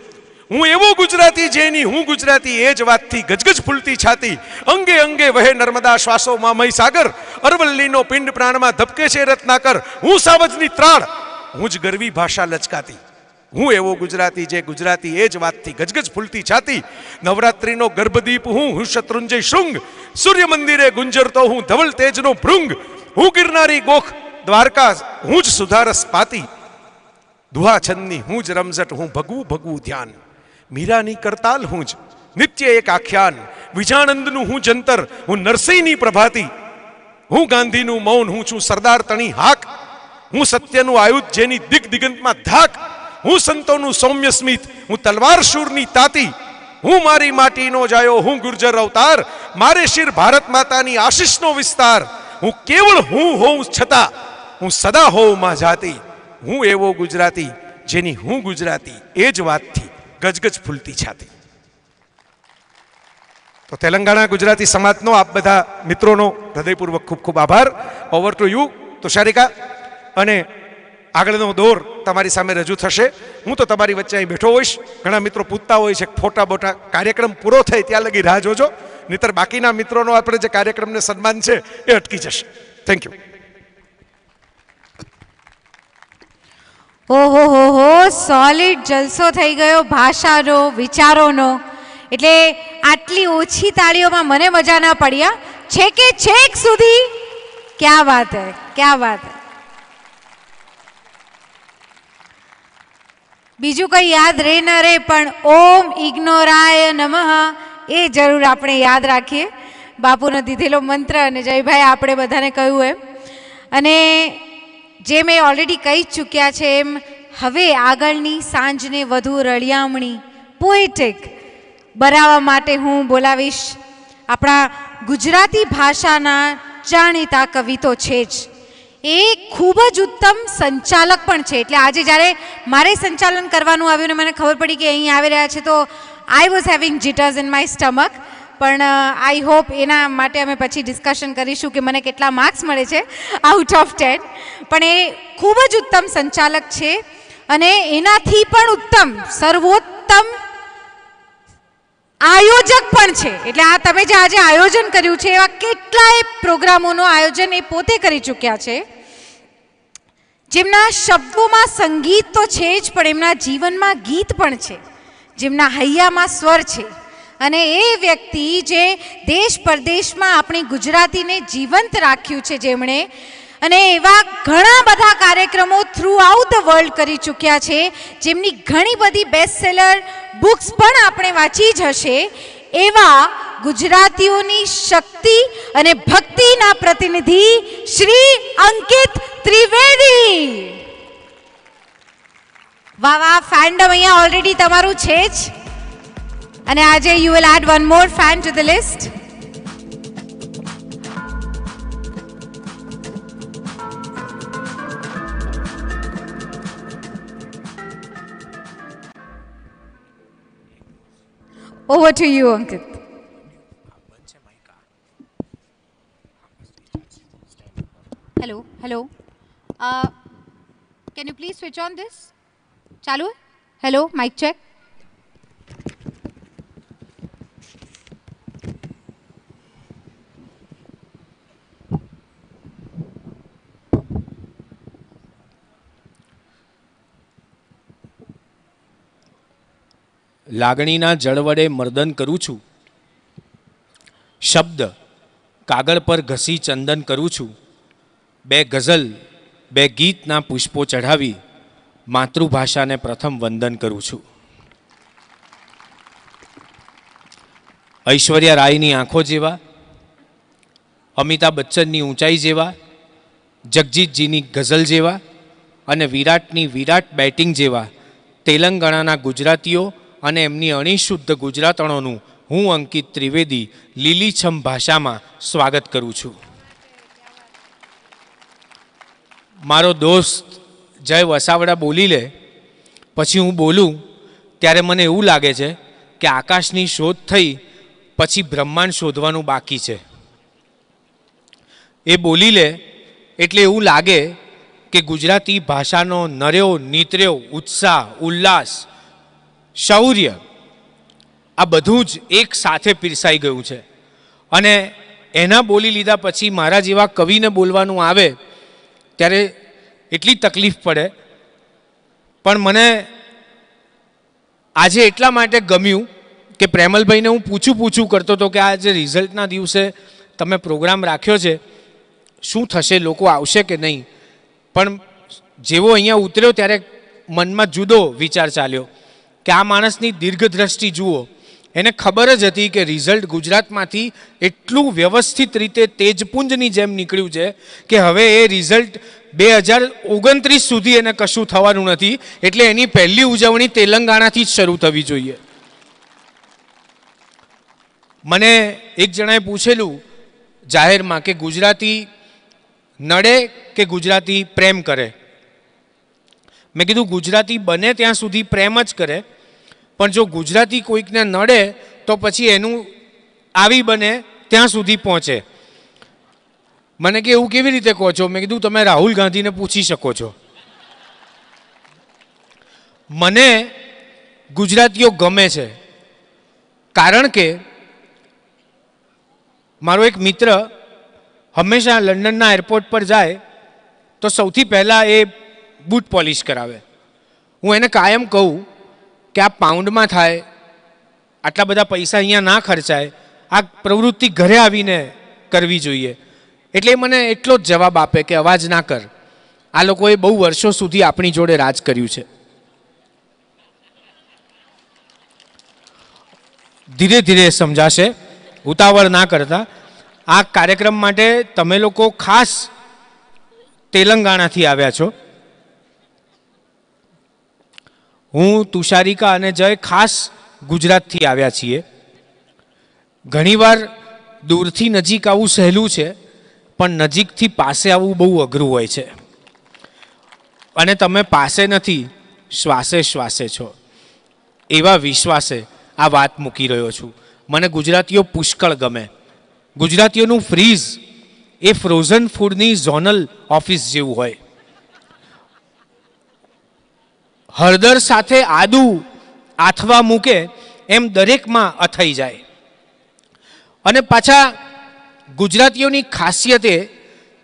હું એવો ગુજરાતી જેની હું ગુજરાતી એ જ વાતથી ગજગજ ફૂલતી છાતી અંગે અંગે વહે નર્મદા શ્વાસો મય સાગર અરવલ્લીનો પિંડ પ્રાણમાં ધબકે છે રત્નાકર હું સાવજની ત્રાણ હું જ ગરવી ભાષા લચકાતી હું એવો ગુજરાતી જે ગુજરાતી એ જ વાતથી ગજગજ ફૂલતી છાતી નવરાત્રિનો ગર્ભદીપ હું હું શત્રુંજય શૃંગ સૂર્ય મંદિરે ગુંજરતો હું ધવલ તેજનો ભૃંગ હું ગિરનારી ગોખ દ્વારકા હું જ સુધારસ પાતી દુહાછંદની હું જ રમઝટ હું ભગવું ભગવું ધ્યાન મીરાની કરતાલ હું જ નિત્ય એક આખ્યાન વિજાનંદનું હું જંતર હું નરસિંહની પ્રભાતી હું ગાંધીનું મૌન હું છું સરદાર તણી હાક હું સત્યનું આયુધ જેની દિગ દિગંતમાં ધાક હું સંતોનું સૌમ્ય સ્મિત હું તલવાર શૂરની તાતી હું મારી માટીનો જાયો હું ગુર્જર અવતાર મારે શિર ભારત માતાની આશીષનો વિસ્તાર હું કેવળ હું હોઉં છતાં હું સદા હોઉં માં જાતી હું એવો ગુજરાતી જેની હું ગુજરાતી એ જ વાતથી ગજગજ ફૂલતી છાતી તો તેલંગાણા ગુજરાતી સમાજનો આપ બધા મિત્રોનો હૃદયપૂર્વક ખૂબ ખૂબ આભાર ઓવર ટુ યુ તો તુષારિકા અને આગળનો દોર તમારી સામે રજૂ થશે હું તો તમારી વચ્ચે અહીં બેઠો હોઈશ ઘણા મિત્રો પૂછતા હોય છે ફોટા બોટા કાર્યક્રમ પૂરો થાય ત્યાં લગી રાહ જોજો નહીતર બાકીના મિત્રોનો આપણે જે કાર્યક્રમને સન્માન છે એ અટકી જશે થેન્ક યુ ઓહો હો હો સોલિડ જલસો થઈ ગયો ભાષાનો વિચારોનો એટલે આટલી ઓછી તાળીઓમાં મને મજા ના પડ્યા છે કે છેક સુધી ક્યાં વાત હે ક્યાં વાત હે બીજું કંઈ યાદ રહે ન રહે પણ ઓમ ઇગ્નોરાય નમઃ એ જરૂર આપણે યાદ રાખીએ બાપુનો દીધેલો મંત્ર અને જયભાઈ આપણે બધાને કહ્યું એમ અને જે મેં ઓલરેડી કહી જ ચૂક્યા છે એમ હવે આગળની સાંજને વધુ રળિયામણી પોએટિક બનાવવા માટે હું બોલાવીશ આપણા ગુજરાતી ભાષાના જાણીતા કવિતો છે જ એ ખૂબ જ ઉત્તમ સંચાલક પણ છે એટલે આજે જ્યારે મારે સંચાલન કરવાનું આવ્યું ને મને ખબર પડી કે અહીં આવી રહ્યા છે તો I was having jitters in my stomach પણ આઈ હોપ એના માટે અમે પછી ડિસ્કશન કરીશું કે મને કેટલા માર્ક્સ મળે છે આઉટ ઓફ ટેન પણ એ ખૂબ જ ઉત્તમ સંચાલક છે અને એનાથી પણ ઉત્તમ સર્વોત્તમ આયોજક પણ છે એટલે આ તમે જે આજે આયોજન કર્યું છે એવા કેટલાય પ્રોગ્રામોનું આયોજન એ પોતે કરી ચૂક્યા છે જેમના શબ્દોમાં સંગીત તો છે જ પણ એમના જીવનમાં ગીત પણ છે જેમના હૈયામાં સ્વર છે અને એ વ્યક્તિ જે દેશ પરદેશમાં આપણી ગુજરાતીને જીવંત રાખ્યું છે જેમણે અને એવા ઘણા બધા કાર્યક્રમો થ્રુ આઉટ ધ વર્લ્ડ કરી ચૂક્યા છે જેમની ઘણી બધી બેસ્ટ સેલર બુક્સ પણ આપણે વાંચી જ હશે એવા ગુજરાતીઓની શક્તિ અને ભક્તિના પ્રતિનિધિ શ્રી અંકિત ત્રિવેદી વાહ વાહ ફેન્ડમ અહીંયા ઓલરેડી તમારું છે જ અને આજે you will add one more fan to the list Over to you, Ankit. Hello, hello. Uh, can you please switch on this? Chalu? Hello, mic check. લાગણીના જળ વડે મર્દન કરું છું શબ્દ કાગળ પર ઘસી ચંદન કરું છું બે ગઝલ બે ગીતના પુષ્પો ચઢાવી માતૃભાષાને પ્રથમ વંદન કરું છું ઐશ્વર્યા રાયની આંખો જેવા અમિતાભ બચ્ચનની ઊંચાઈ જેવા જગજીતજીની ગઝલ જેવા અને વિરાટની વિરાટ બેટિંગ જેવા તેલંગાણાના ગુજરાતીઓ અને એમની અણીશુદ્ધ ગુજરાતણોનું હું અંકિત ત્રિવેદી લીલીછમ ભાષામાં સ્વાગત કરું છું મારો દોસ્ત જય વસાવડા બોલી લે પછી હું બોલું ત્યારે મને એવું લાગે છે કે આકાશની શોધ થઈ પછી બ્રહ્માંડ શોધવાનું બાકી છે એ બોલી લે એટલે એવું લાગે કે ગુજરાતી ભાષાનો નર્યો નીતર્યો ઉત્સાહ ઉલ્લાસ શૌર્ય આ બધું જ એક સાથે પીરસાઈ ગયું છે અને એના બોલી લીધા પછી મારા જેવા કવિને બોલવાનું આવે ત્યારે એટલી તકલીફ પડે પણ મને આજે એટલા માટે ગમ્યું કે પ્રેમલભાઈને હું પૂછું પૂછું કરતો હતો કે આજે રિઝલ્ટના દિવસે તમે પ્રોગ્રામ રાખ્યો છે શું થશે લોકો આવશે કે નહીં પણ જેવો અહીંયા ઉતર્યો ત્યારે મનમાં જુદો વિચાર ચાલ્યો કે આ માણસની દીર્ઘદ્રષ્ટિ જુઓ એને ખબર જ હતી કે રિઝલ્ટ ગુજરાતમાંથી એટલું વ્યવસ્થિત રીતે તેજપુંજની જેમ નીકળ્યું છે કે હવે એ રિઝલ્ટ બે હજાર ઓગણત્રીસ સુધી એને કશું થવાનું નથી એટલે એની પહેલી ઉજવણી તેલંગાણાથી જ શરૂ થવી જોઈએ મને એક જણાએ પૂછેલું જાહેરમાં કે ગુજરાતી નડે કે ગુજરાતી પ્રેમ કરે મેં કીધું ગુજરાતી બને ત્યાં સુધી પ્રેમ જ કરે પણ જો ગુજરાતી કોઈકને નડે તો પછી એનું આવી બને ત્યાં સુધી પહોંચે મને કે એવું કેવી રીતે કહો છો મેં કીધું તમે રાહુલ ગાંધીને પૂછી શકો છો મને ગુજરાતીઓ ગમે છે કારણ કે મારો એક મિત્ર હંમેશા લંડનના એરપોર્ટ પર જાય તો સૌથી પહેલાં એ બૂટ પોલિશ કરાવે હું એને કાયમ કહું કે આ પાઉન્ડમાં થાય આટલા બધા પૈસા અહીંયા ના ખર્ચાય આ પ્રવૃત્તિ ઘરે આવીને કરવી જોઈએ એટલે મને એટલો જ જવાબ આપે કે અવાજ ના કર આ લોકોએ બહુ વર્ષો સુધી આપણી જોડે રાજ કર્યું છે ધીરે ધીરે સમજાશે ઉતાવળ ના કરતા આ કાર્યક્રમ માટે તમે લોકો ખાસ તેલંગાણાથી આવ્યા છો હું તુષારિકા અને જય ખાસ ગુજરાતથી આવ્યા છીએ ઘણીવાર દૂરથી નજીક આવવું સહેલું છે પણ નજીકથી પાસે આવવું બહુ અઘરું હોય છે અને તમે પાસે નથી શ્વાસે શ્વાસે છો એવા વિશ્વાસે આ વાત મૂકી રહ્યો છું મને ગુજરાતીઓ પુષ્કળ ગમે ગુજરાતીઓનું ફ્રીઝ એ ફ્રોઝન ફૂડની ઝોનલ ઓફિસ જેવું હોય હળદર સાથે આદુ આથવા મૂકે એમ દરેકમાં અથઈ જાય અને પાછા ગુજરાતીઓની ખાસિયત એ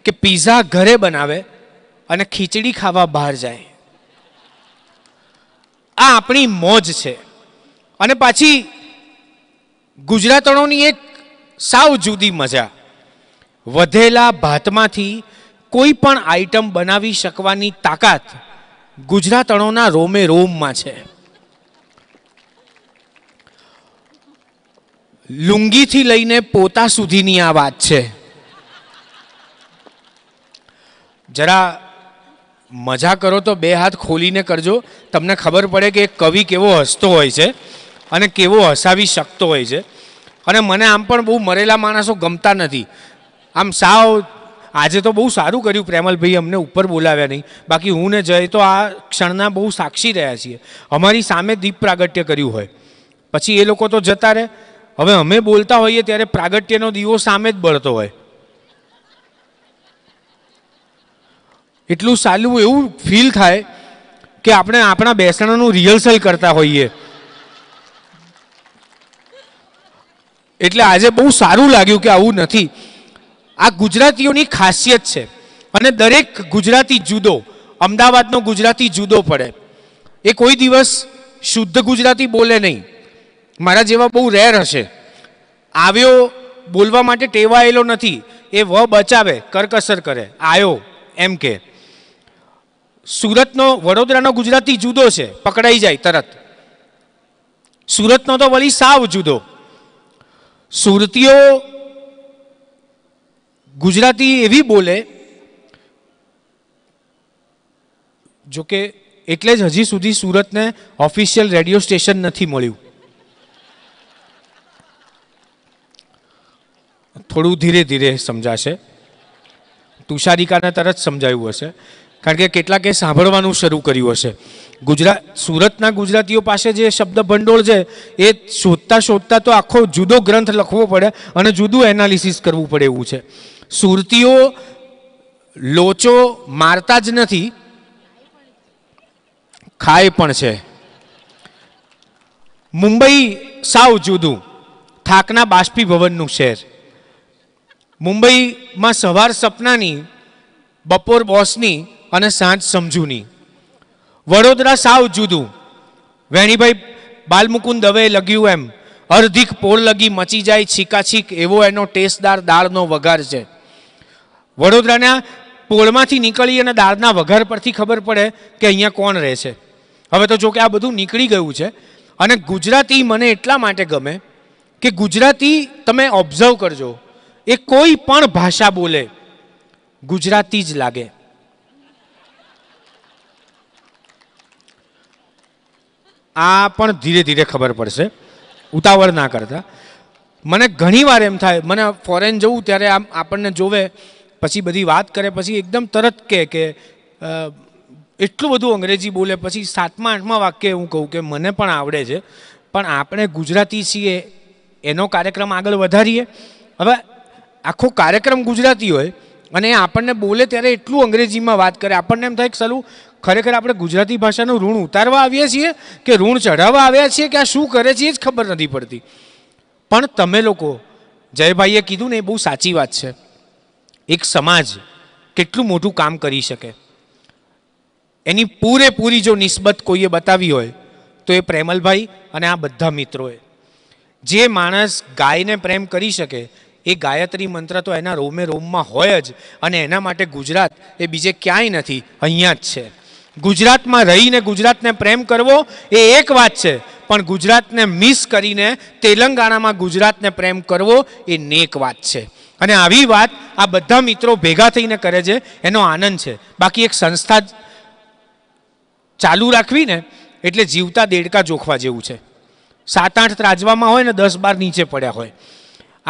કે પીઝા ઘરે બનાવે અને ખીચડી ખાવા બહાર જાય આ આપણી મોજ છે અને પાછી ગુજરાતણોની એક સાવ જુદી મજા વધેલા ભાતમાંથી કોઈ પણ આઈટમ બનાવી શકવાની તાકાત ગુજરાતણોના રોમે રોમમાં છે લુંગીથી લઈને પોતા સુધીની આ વાત છે જરા મજા કરો તો બે હાથ ખોલીને કરજો તમને ખબર પડે કે એક કવિ કેવો હસતો હોય છે અને કેવો હસાવી શકતો હોય છે અને મને આમ પણ બહુ મરેલા માણસો ગમતા નથી આમ સાવ આજે તો બહુ સારું કર્યું પ્રેમલભાઈ અમને ઉપર બોલાવ્યા નહીં બાકી હું ને જય તો આ ક્ષણના બહુ સાક્ષી રહ્યા છીએ અમારી સામે દીપ પ્રાગટ્ય કર્યું હોય પછી એ લોકો તો જતા રહે હવે અમે બોલતા હોઈએ ત્યારે પ્રાગટ્યનો દીવો સામે જ બળતો હોય એટલું સારું એવું ફીલ થાય કે આપણે આપણા બેસણાનું રિહર્સલ કરતા હોઈએ એટલે આજે બહુ સારું લાગ્યું કે આવું નથી આ ગુજરાતીઓની ખાસિયત છે અને દરેક ગુજરાતી જુદો અમદાવાદનો ગુજરાતી જુદો પડે એ કોઈ દિવસ શુદ્ધ ગુજરાતી બોલે નહીં મારા જેવા બહુ રેર હશે આવ્યો બોલવા માટે ટેવાયેલો નથી એ વ બચાવે કરકસર કરે આયો એમ કે સુરતનો વડોદરાનો ગુજરાતી જુદો છે પકડાઈ જાય તરત સુરતનો તો વળી સાવ જુદો સુરતીઓ ગુજરાતી એવી બોલે જો કે એટલે જ હજી સુધી સુરતને ઓફિશિયલ રેડિયો સ્ટેશન નથી મળ્યું થોડું ધીરે ધીરે સમજાશે તુષારિકાને તરત સમજાયું હશે કારણ કે કેટલાકે સાંભળવાનું શરૂ કર્યું હશે ગુજરાત સુરતના ગુજરાતીઓ પાસે જે શબ્દ ભંડોળ છે એ શોધતા શોધતા તો આખો જુદો ગ્રંથ લખવો પડે અને જુદું એનાલિસિસ કરવું પડે એવું છે સુરતીઓ લોચો મારતા જ નથી ખાય પણ છે મુંબઈ સાવ જુદું થાકના બાષ્પીભવનનું શહેર મુંબઈમાં સવાર સપનાની બપોર બોસની અને સાંજ સમજૂની વડોદરા સાવ જુદું વેણીભાઈ બાલમુકુંદ દવે લગ્યું એમ અર્ધિક પોળ લગી મચી જાય છીકાછીક એવો એનો ટેસ્ટદાર દાળનો વઘાર છે વડોદરાના પોળમાંથી નીકળી અને દાળના વઘાર પરથી ખબર પડે કે અહીંયા કોણ રહે છે હવે તો જો કે આ બધું નીકળી ગયું છે અને ગુજરાતી મને એટલા માટે ગમે કે ગુજરાતી તમે ઓબ્ઝર્વ કરજો એ કોઈ પણ ભાષા બોલે ગુજરાતી જ લાગે આ પણ ધીરે ધીરે ખબર પડશે ઉતાવળ ના કરતા મને ઘણીવાર એમ થાય મને ફોરેન જવું ત્યારે આમ આપણને જોવે પછી બધી વાત કરે પછી એકદમ તરત કહે કે એટલું બધું અંગ્રેજી બોલે પછી સાતમા આઠમા વાક્ય હું કહું કે મને પણ આવડે છે પણ આપણે ગુજરાતી છીએ એનો કાર્યક્રમ આગળ વધારીએ હવે આખો કાર્યક્રમ ગુજરાતી હોય અને એ આપણને બોલે ત્યારે એટલું અંગ્રેજીમાં વાત કરે આપણને એમ થાય કે સાલું ખરેખર આપણે ગુજરાતી ભાષાનું ઋણ ઉતારવા આવ્યા છીએ કે ઋણ ચઢાવવા આવ્યા છીએ કે આ શું કરે છે એ જ ખબર નથી પડતી પણ તમે લોકો જયભાઈએ કીધું ને એ બહુ સાચી વાત છે એક સમાજ કેટલું મોટું કામ કરી શકે એની પૂરેપૂરી જો નિસ્બત કોઈએ બતાવી હોય તો એ પ્રેમલભાઈ અને આ બધા મિત્રોએ જે માણસ ગાયને પ્રેમ કરી શકે એ ગાયત્રી મંત્ર તો એના રોમે રોમમાં હોય જ અને એના માટે ગુજરાત એ બીજે ક્યાંય નથી અહીંયા જ છે ગુજરાતમાં રહીને ગુજરાતને પ્રેમ કરવો એ એક વાત છે પણ ગુજરાતને મિસ કરીને તેલંગાણામાં ગુજરાતને પ્રેમ કરવો એ નેક વાત છે અને આવી વાત આ બધા મિત્રો ભેગા થઈને કરે છે એનો આનંદ છે બાકી એક સંસ્થા ચાલુ રાખવી ને એટલે જીવતા દેડકા જોખવા જેવું છે સાત આઠ ત્રાજવામાં હોય ને દસ બાર નીચે પડ્યા હોય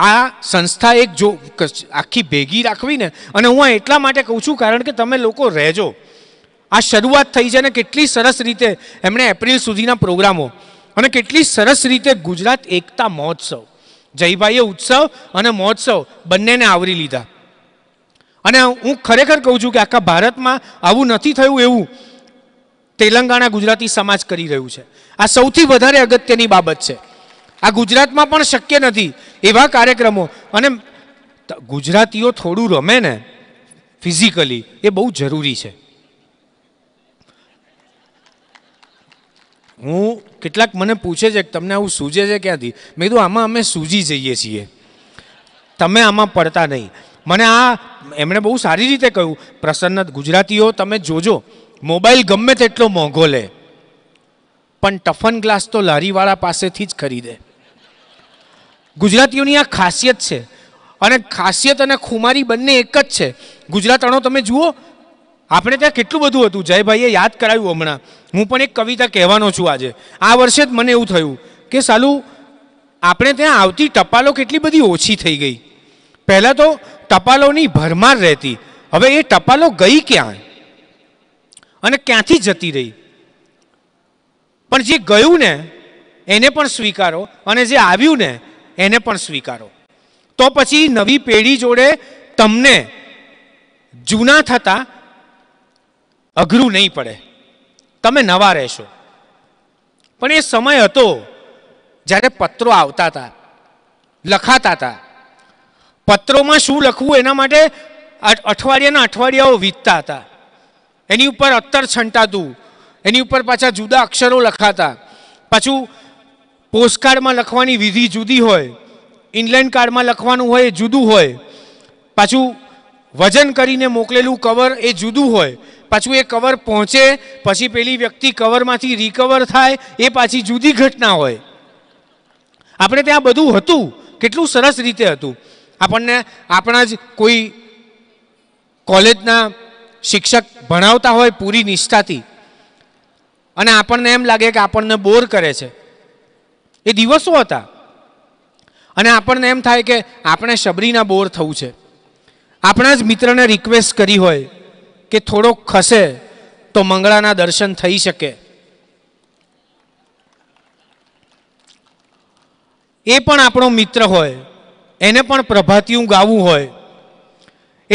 આ સંસ્થા એક જો આખી ભેગી રાખવી ને અને હું એટલા માટે કહું છું કારણ કે તમે લોકો રહેજો આ શરૂઆત થઈ છે અને કેટલી સરસ રીતે એમણે એપ્રિલ સુધીના પ્રોગ્રામો અને કેટલી સરસ રીતે ગુજરાત એકતા મહોત્સવ જયભાઈએ ઉત્સવ અને મહોત્સવ બંનેને આવરી લીધા અને હું ખરેખર કહું છું કે આખા ભારતમાં આવું નથી થયું એવું તેલંગાણા ગુજરાતી સમાજ કરી રહ્યું છે આ સૌથી વધારે અગત્યની બાબત છે આ ગુજરાતમાં પણ શક્ય નથી એવા કાર્યક્રમો અને ગુજરાતીઓ થોડું રમે ને ફિઝિકલી એ બહુ જરૂરી છે હું કેટલાક મને પૂછે છે કે તમને આવું સૂજે છે ક્યાંથી મેં કીધું આમાં અમે સૂજી જઈએ છીએ તમે આમાં પડતા નહીં મને આ એમણે બહુ સારી રીતે કહ્યું પ્રસન્ન ગુજરાતીઓ તમે જોજો મોબાઈલ ગમે તેટલો મોંઘો લે પણ ટફન ગ્લાસ તો લારીવાળા પાસેથી જ ખરીદે ગુજરાતીઓની આ ખાસિયત છે અને ખાસિયત અને ખુમારી બંને એક જ છે ગુજરાતણો તમે જુઓ આપણે ત્યાં કેટલું બધું હતું જયભાઈએ યાદ કરાવ્યું હમણાં હું પણ એક કવિતા કહેવાનો છું આજે આ વર્ષે જ મને એવું થયું કે સાલું આપણે ત્યાં આવતી ટપાલો કેટલી બધી ઓછી થઈ ગઈ પહેલાં તો ટપાલોની ભરમાર રહેતી હવે એ ટપાલો ગઈ ક્યાં અને ક્યાંથી જતી રહી પણ જે ગયું ને એને પણ સ્વીકારો અને જે આવ્યું ને એને પણ સ્વીકારો તો પછી નવી પેઢી જોડે તમને જૂના થતાં અઘરું નહીં પડે તમે નવા રહેશો પણ એ સમય હતો જ્યારે પત્રો આવતા હતા લખાતા હતા પત્રોમાં શું લખવું એના માટે અઠવાડિયાના અઠવાડિયાઓ વીતતા હતા એની ઉપર અત્તર છંટાતું એની ઉપર પાછા જુદા અક્ષરો લખાતા પાછું પોસ્ટકાર્ડમાં લખવાની વિધિ જુદી હોય ઇનલાઇન કાર્ડમાં લખવાનું હોય એ જુદું હોય પાછું વજન કરીને મોકલેલું કવર એ જુદું હોય પાછું એ કવર પહોંચે પછી પેલી વ્યક્તિ કવરમાંથી રિકવર થાય એ પાછી જુદી ઘટના હોય આપણે ત્યાં બધું હતું કેટલું સરસ રીતે હતું આપણને આપણા જ કોઈ કોલેજના શિક્ષક ભણાવતા હોય પૂરી નિષ્ઠાથી અને આપણને એમ લાગે કે આપણને બોર કરે છે એ દિવસો હતા અને આપણને એમ થાય કે આપણે શબરીના બોર થવું છે આપણા જ મિત્રને રિક્વેસ્ટ કરી હોય કે થોડોક ખસે તો મંગળાના દર્શન થઈ શકે એ પણ આપણો મિત્ર હોય એને પણ પ્રભાતિયું ગાવું હોય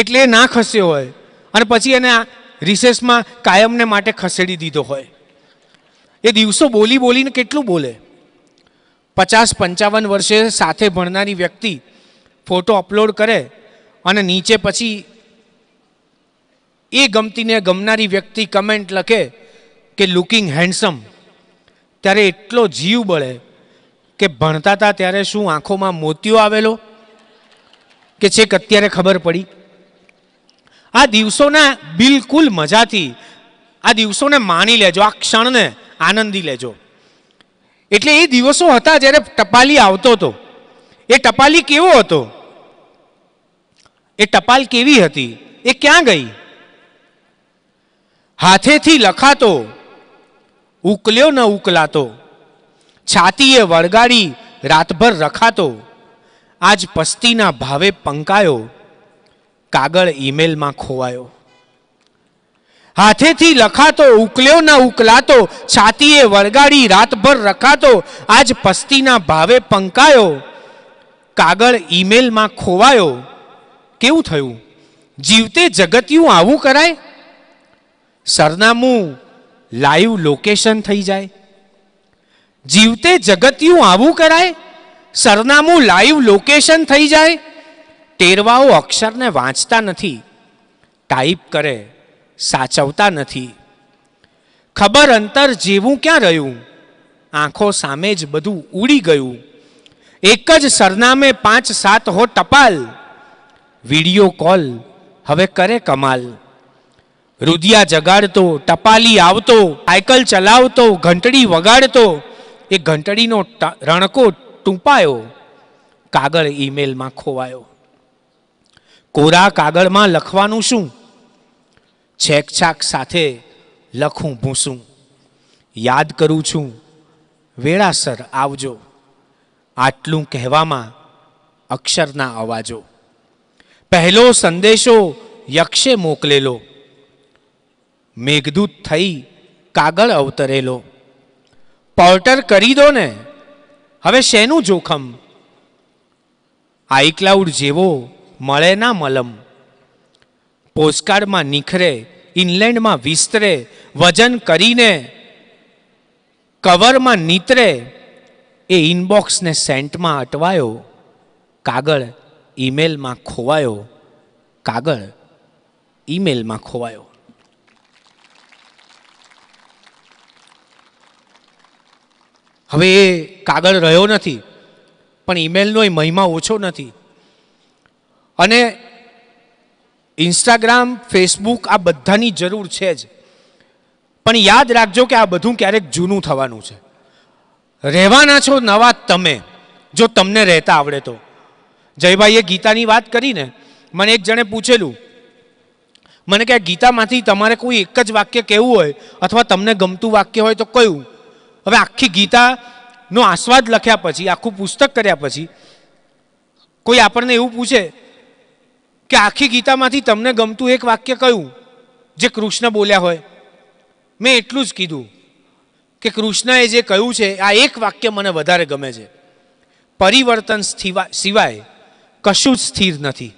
એટલે ના ખસ્યો હોય અને પછી એને રિસેસમાં કાયમને માટે ખસેડી દીધો હોય એ દિવસો બોલી બોલીને કેટલું બોલે પચાસ પંચાવન વર્ષે સાથે ભણનારી વ્યક્તિ ફોટો અપલોડ કરે અને નીચે પછી એ ગમતીને ગમનારી વ્યક્તિ કમેન્ટ લખે કે લુકિંગ હેન્ડસમ ત્યારે એટલો જીવ બળે કે ભણતા હતા ત્યારે શું આંખોમાં મોતિયો આવેલો કે છેક અત્યારે ખબર પડી આ દિવસોના બિલકુલ મજાથી આ દિવસોને માણી લેજો આ ક્ષણને આનંદી લેજો એટલે એ દિવસો હતા જ્યારે ટપાલી આવતો હતો એ ટપાલી કેવો હતો એ ટપાલ કેવી હતી એ ક્યાં ગઈ હાથેથી લખાતો ઉકલ્યો ન ઉકલાતો છાતીએ વળગાડી રાતભર રખાતો આજ પસ્તીના ભાવે પંકાયો કાગળ ઈમેલમાં ખોવાયો હાથેથી લખાતો ઉકલ્યો ન ઉકલાતો છાતીએ વળગાડી રાતભર રખાતો આજ પસ્તીના ભાવે પંકાયો કાગળ ઈમેલમાં ખોવાયો કેવું થયું જીવતે જગત્યું આવું કરાય સરનામું લાઈવ લોકેશન થઈ જાય જીવતે જગત્યું આવું કરાય સરનામું લાઈવ લોકેશન થઈ જાય ટેરવાઓ અક્ષરને વાંચતા નથી ટાઈપ કરે સાચવતા નથી ખબર અંતર જેવું ક્યાં રહ્યું આંખો સામે જ બધું ઉડી ગયું એક જ સરનામે પાંચ સાત હો ટપાલ વિડીયો કોલ હવે કરે કમાલ રુધિયા જગાડતો ટપાલી આવતો સાયકલ ચલાવતો ઘંટડી વગાડતો એ ઘંટડીનો રણકો ટૂંપાયો કાગળ ઈમેલમાં ખોવાયો કોરા કાગળમાં લખવાનું શું છેકછાક સાથે લખું ભૂસું યાદ કરું છું વેળાસર આવજો આટલું કહેવામાં અક્ષરના અવાજો પહેલો સંદેશો યક્ષે મોકલેલો મેઘદૂત થઈ કાગળ અવતરેલો પોર્ટર કરી દો ને હવે શેનું જોખમ આઈક્લાઉડ જેવો મળે ના મલમ પોસ્ટકાર્ડમાં નિખરે ઇનલેન્ડમાં વિસ્તરે વજન કરીને કવરમાં નીતરે એ ઇનબોક્સને સેન્ટમાં અટવાયો કાગળ ઈમેલમાં ખોવાયો કાગળ ઈમેલમાં ખોવાયો હવે એ કાગળ રહ્યો નથી પણ ઈમેલનો એ મહિમા ઓછો નથી અને ઇન્સ્ટાગ્રામ ફેસબુક આ બધાની જરૂર છે જ પણ યાદ રાખજો કે આ બધું ક્યારેક જૂનું થવાનું છે રહેવાના છો નવા તમે જો તમને રહેતા આવડે તો જયભાઈએ ગીતાની વાત કરીને મને એક જણે પૂછેલું મને કે ગીતામાંથી તમારે કોઈ એક જ વાક્ય કહેવું હોય અથવા તમને ગમતું વાક્ય હોય તો કયું હવે આખી ગીતાનો આસ્વાદ લખ્યા પછી આખું પુસ્તક કર્યા પછી કોઈ આપણને એવું પૂછે કે આખી ગીતામાંથી તમને ગમતું એક વાક્ય કયું જે કૃષ્ણ બોલ્યા હોય મેં એટલું જ કીધું કે કૃષ્ણએ જે કહ્યું છે આ એક વાક્ય મને વધારે ગમે છે પરિવર્તન સિવાય કશું જ સ્થિર નથી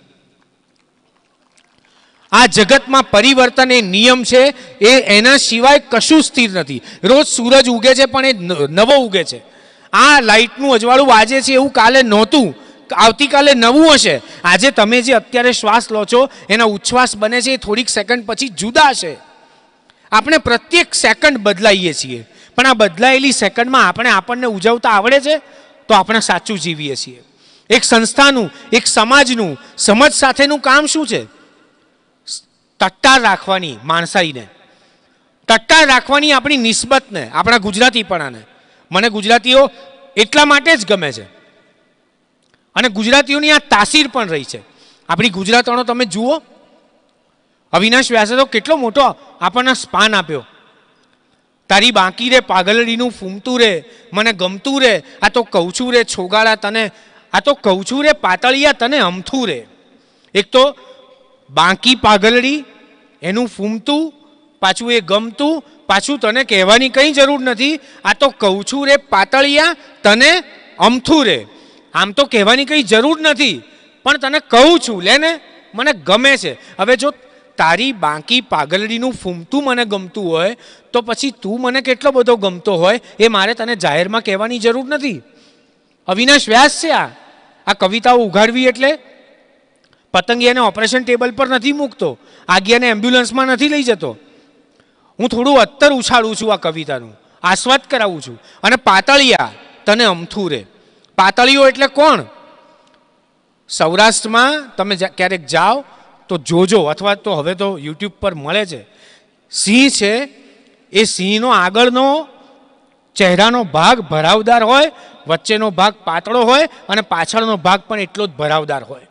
આ જગતમાં પરિવર્તન એ નિયમ છે એ એના સિવાય કશું સ્થિર નથી રોજ સૂરજ ઉગે છે પણ એ નવો ઉગે છે આ લાઇટનું અજવાળું આજે છે એવું કાલે નહોતું આવતીકાલે નવું હશે આજે તમે જે અત્યારે શ્વાસ લો છો એના ઉચ્છ્વાસ બને છે એ થોડીક સેકન્ડ પછી જુદા છે આપણે પ્રત્યેક સેકન્ડ બદલાઈએ છીએ પણ આ બદલાયેલી સેકન્ડમાં આપણે આપણને ઉજવતા આવડે છે તો આપણે સાચું જીવીએ છીએ એક સંસ્થાનું એક સમાજનું સમાજ સાથેનું કામ શું છે તટ્ટાર રાખવાની માણસાઈને ટટ્ટાર રાખવાની આપણી નિસ્બતને આપણા ગુજરાતીપણાને મને ગુજરાતીઓ એટલા માટે જ ગમે છે અને ગુજરાતીઓની આ તાસીર પણ રહી છે આપણી ગુજરાતણો તમે જુઓ અવિનાશ વ્યાસે તો કેટલો મોટો આપણને સ્પાન આપ્યો તારી બાકી રે પાગલડીનું ફૂમતું રે મને ગમતું રે આ તો કહું છું રે છોગાળા તને આ તો કહું છું રે પાતળિયા તને અમથું રે એક તો બાંકી પાગલડી એનું ફૂમતું પાછું એ ગમતું પાછું તને કહેવાની કંઈ જરૂર નથી આ તો કહું છું રે પાતળિયા તને અમથું રે આમ તો કહેવાની કંઈ જરૂર નથી પણ તને કહું છું લે ને મને ગમે છે હવે જો તારી બાંકી પાગલડીનું ફૂમતું મને ગમતું હોય તો પછી તું મને કેટલો બધો ગમતો હોય એ મારે તને જાહેરમાં કહેવાની જરૂર નથી અવિનાશ વ્યાસ છે આ આ કવિતાઓ ઉઘાડવી એટલે પતંગિયાને ઓપરેશન ટેબલ પર નથી મૂકતો આગિયાને એમ્બ્યુલન્સમાં નથી લઈ જતો હું થોડું અત્તર ઉછાળું છું આ કવિતાનું આસ્વાદ કરાવું છું અને પાતળિયા તને અમથું રે પાતળીઓ એટલે કોણ સૌરાષ્ટ્રમાં તમે ક્યારેક જાઓ તો જોજો અથવા તો હવે તો યુટ્યુબ પર મળે છે સિંહ છે એ સિંહનો આગળનો ચહેરાનો ભાગ ભરાવદાર હોય વચ્ચેનો ભાગ પાતળો હોય અને પાછળનો ભાગ પણ એટલો જ ભરાવદાર હોય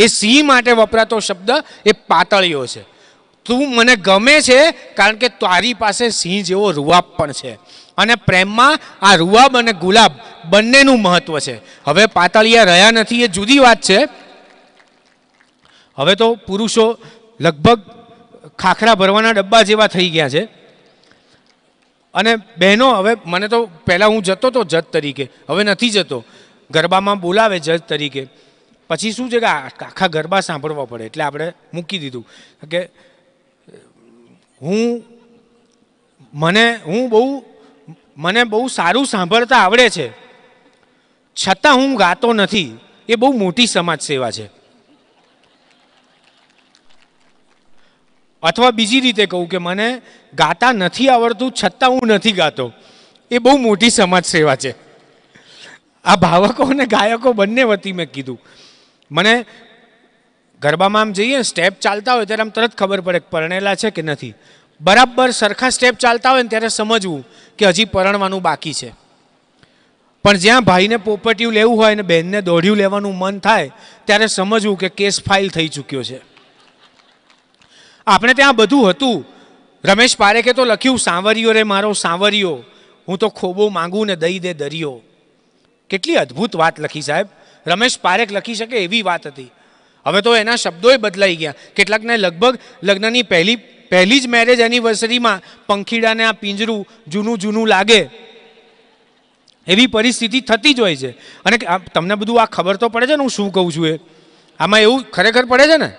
એ સિંહ માટે વપરાતો શબ્દ એ પાતળીઓ છે તું મને ગમે છે કારણ કે તારી પાસે સિંહ જેવો રૂવાબ પણ છે અને પ્રેમમાં આ રૂવાબ અને ગુલાબ બંનેનું મહત્વ છે હવે પાતળિયા રહ્યા નથી એ જુદી વાત છે હવે તો પુરુષો લગભગ ખાખરા ભરવાના ડબ્બા જેવા થઈ ગયા છે અને બહેનો હવે મને તો પહેલાં હું જતો હતો જજ તરીકે હવે નથી જતો ગરબામાં બોલાવે જજ તરીકે પછી શું છે કે આખા ગરબા સાંભળવા પડે એટલે આપણે મૂકી દીધું કે હું મને હું બહુ મને બહુ સારું સાંભળતા આવડે છે છતાં હું ગાતો નથી એ બહુ મોટી સમાજ સેવા છે અથવા બીજી રીતે કહું કે મને ગાતા નથી આવડતું છતાં હું નથી ગાતો એ બહુ મોટી સમાજ સેવા છે આ ભાવકો અને ગાયકો બંને વતી મેં કીધું મને ગરબામાં આમ જઈએ સ્ટેપ ચાલતા હોય ત્યારે આમ તરત ખબર પડે પરણેલા છે કે નથી બરાબર સરખા સ્ટેપ ચાલતા હોય ને ત્યારે સમજવું કે હજી પરણવાનું બાકી છે પણ જ્યાં ભાઈને પોપટિયું લેવું હોય ને બહેનને દોઢિયું લેવાનું મન થાય ત્યારે સમજવું કે કેસ ફાઇલ થઈ ચૂક્યો છે આપણે ત્યાં બધું હતું રમેશ પારેખે તો લખ્યું સાંવરિયો રે મારો સાંવરિયો હું તો ખોબો માંગુ ને દઈ દે દરિયો કેટલી અદ્ભુત વાત લખી સાહેબ રમેશ પારેખ લખી શકે એવી વાત હતી હવે તો એના શબ્દોએ બદલાઈ ગયા કેટલાકને લગભગ લગ્નની પહેલી પહેલી જ મેરેજ એનિવર્સરીમાં પંખીડાને આ પિંજરું જૂનું જૂનું લાગે એવી પરિસ્થિતિ થતી જ હોય છે અને તમને બધું આ ખબર તો પડે છે ને હું શું કહું છું એ આમાં એવું ખરેખર પડે છે ને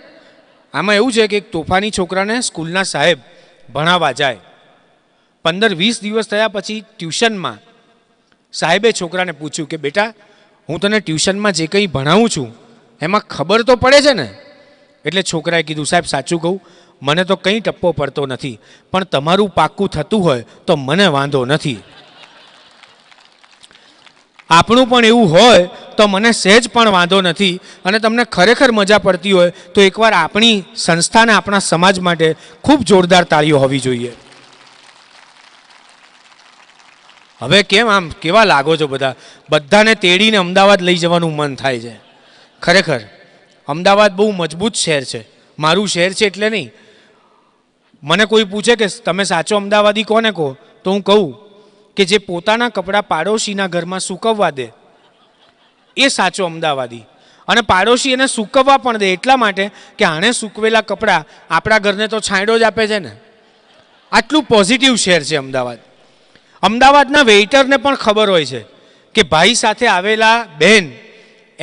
આમાં એવું છે કે એક તોફાની છોકરાને સ્કૂલના સાહેબ ભણાવવા જાય પંદર વીસ દિવસ થયા પછી ટ્યુશનમાં સાહેબે છોકરાને પૂછ્યું કે બેટા હું તને ટ્યુશનમાં જે કંઈ ભણાવું છું એમાં ખબર તો પડે છે ને એટલે છોકરાએ કીધું સાહેબ સાચું કહું મને તો કંઈ ટપ્પો પડતો નથી પણ તમારું પાક્કું થતું હોય તો મને વાંધો નથી આપણું પણ એવું હોય તો મને સહેજ પણ વાંધો નથી અને તમને ખરેખર મજા પડતી હોય તો એકવાર આપણી સંસ્થાને આપણા સમાજ માટે ખૂબ જોરદાર તાળીઓ હોવી જોઈએ હવે કેમ આમ કેવા લાગો છો બધા બધાને તેડીને અમદાવાદ લઈ જવાનું મન થાય છે ખરેખર અમદાવાદ બહુ મજબૂત શહેર છે મારું શહેર છે એટલે નહીં મને કોઈ પૂછે કે તમે સાચો અમદાવાદી કોને કહો તો હું કહું કે જે પોતાના કપડાં પાડોશીના ઘરમાં સૂકવવા દે એ સાચો અમદાવાદી અને પાડોશી એને સૂકવવા પણ દે એટલા માટે કે આણે સૂકવેલા કપડાં આપણા ઘરને તો છાંયડો જ આપે છે ને આટલું પોઝિટિવ શહેર છે અમદાવાદ અમદાવાદના વેઇટરને પણ ખબર હોય છે કે ભાઈ સાથે આવેલા બહેન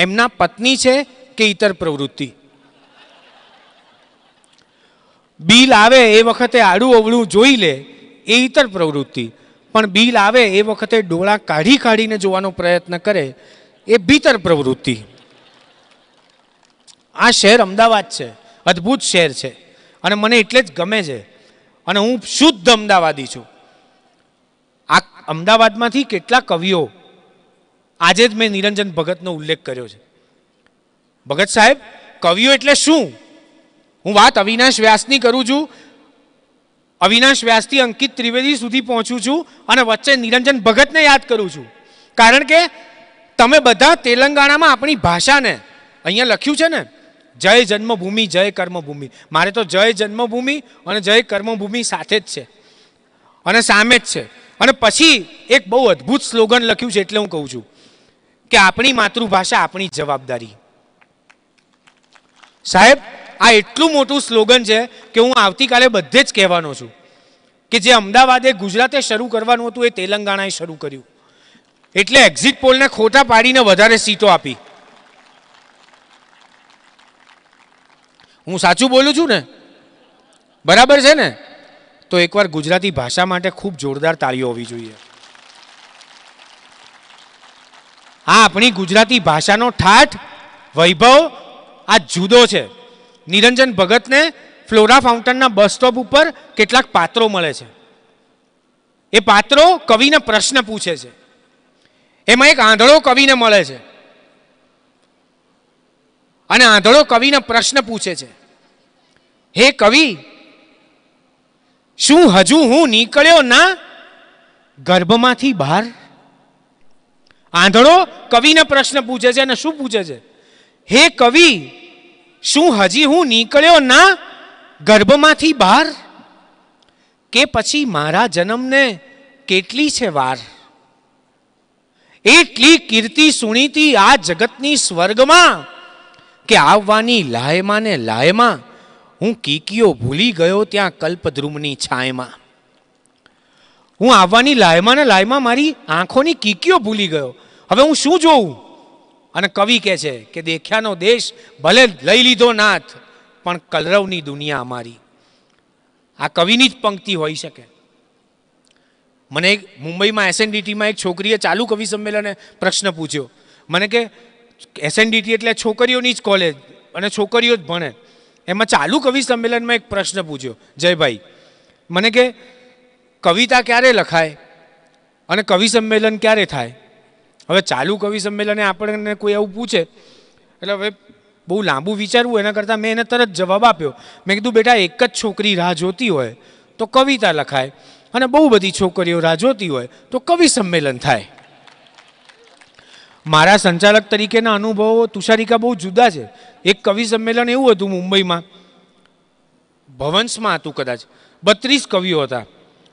એમના પત્ની છે કે ઇતર પ્રવૃત્તિ બિલ આવે એ વખતે આડું અવળું જોઈ લે એ ઇતર પ્રવૃત્તિ પણ બિલ આવે એ વખતે ડોળા કાઢી કાઢીને જોવાનો પ્રયત્ન કરે એ ભીતર પ્રવૃત્તિ આ શહેર અમદાવાદ છે અદ્ભુત શહેર છે અને મને એટલે જ ગમે છે અને હું શુદ્ધ અમદાવાદી છું અમદાવાદમાંથી કેટલા કવિઓ આજે જ મેં નિરંજન ભગતનો ઉલ્લેખ કર્યો છે ભગત સાહેબ કવિઓ એટલે શું હું વાત અવિનાશ વ્યાસની કરું છું અવિનાશ વ્યાસથી અંકિત ત્રિવેદી સુધી પહોંચું છું અને વચ્ચે નિરંજન ભગતને યાદ કરું છું કારણ કે તમે બધા તેલંગાણામાં આપણી ભાષાને અહીંયા લખ્યું છે ને જય જન્મભૂમિ જય કર્મભૂમિ મારે તો જય જન્મભૂમિ અને જય કર્મભૂમિ સાથે જ છે અને સામે જ છે અને પછી એક બહુ અદ્ભુત સ્લોગન લખ્યું છે એટલે હું કહું છું કે આપણી માતૃભાષા આપણી જવાબદારી સાહેબ આ એટલું મોટું સ્લોગન છે કે હું આવતીકાલે બધે જ કહેવાનો છું કે જે અમદાવાદે ગુજરાતે શરૂ કરવાનું હતું એ તેલંગાણાએ શરૂ કર્યું એટલે એક્ઝિટ પોલને ખોટા પાડીને વધારે સીટો આપી હું સાચું બોલું છું ને બરાબર છે ને તો એકવાર ગુજરાતી ભાષા માટે ખૂબ જોરદાર તાળીઓ હોવી જોઈએ આ આપણી ગુજરાતી ભાષાનો ઠાઠ વૈભવ આ જુદો છે નિરંજન ભગતને ફ્લોરા ફાઉન્ટનના બસ સ્ટોપ ઉપર કેટલાક પાત્રો મળે છે એ પાત્રો કવિને પ્રશ્ન પૂછે છે એમાં એક આંધળો કવિને મળે છે અને આંધળો કવિને પ્રશ્ન પૂછે છે હે કવિ શું હજુ હું નીકળ્યો ના ગર્ભમાંથી બહાર આંધળો કવિને પ્રશ્ન પૂછે છે અને શું પૂછે છે હે કવિ શું હજી હું નીકળ્યો ના ગર્ભમાંથી બહાર કે પછી મારા જન્મને કેટલી છે વાર એટલી કીર્તિ સુણીતી આ જગતની સ્વર્ગમાં કે આવવાની લાયમાં ને લાયમાં હું કીકીઓ ભૂલી ગયો ત્યાં કલ્પદ્રુમની છાંયમાં હું આવવાની લાયમાં ને લાયમાં મારી આંખોની કીકીઓ ભૂલી ગયો હવે હું શું જોઉં અને કવિ કહે છે કે દેખ્યાનો દેશ ભલે લઈ લીધો નાથ પણ કલરવની દુનિયા અમારી આ કવિની જ પંક્તિ હોઈ શકે મને એક મુંબઈમાં એસએનડીટીમાં એક છોકરીએ ચાલુ કવિ સંમેલને પ્રશ્ન પૂછ્યો મને કે એસએનડીટી એટલે છોકરીઓની જ કોલેજ અને છોકરીઓ જ ભણે એમાં ચાલુ કવિ સંમેલનમાં એક પ્રશ્ન પૂછ્યો જયભાઈ મને કે કવિતા ક્યારે લખાય અને કવિ સંમેલન ક્યારે થાય હવે ચાલુ કવિ સંમેલને આપણને કોઈ એવું પૂછે એટલે હવે બહુ લાંબુ વિચારવું એના કરતાં મેં એને તરત જવાબ આપ્યો મેં કીધું બેટા એક જ છોકરી રાહ જોતી હોય તો કવિતા લખાય અને બહુ બધી છોકરીઓ રાહ જોતી હોય તો કવિ સંમેલન થાય મારા સંચાલક તરીકેના અનુભવો તુષારિકા બહુ જુદા છે એક કવિ સંમેલન એવું હતું મુંબઈમાં ભવંશમાં હતું કદાચ બત્રીસ કવિઓ હતા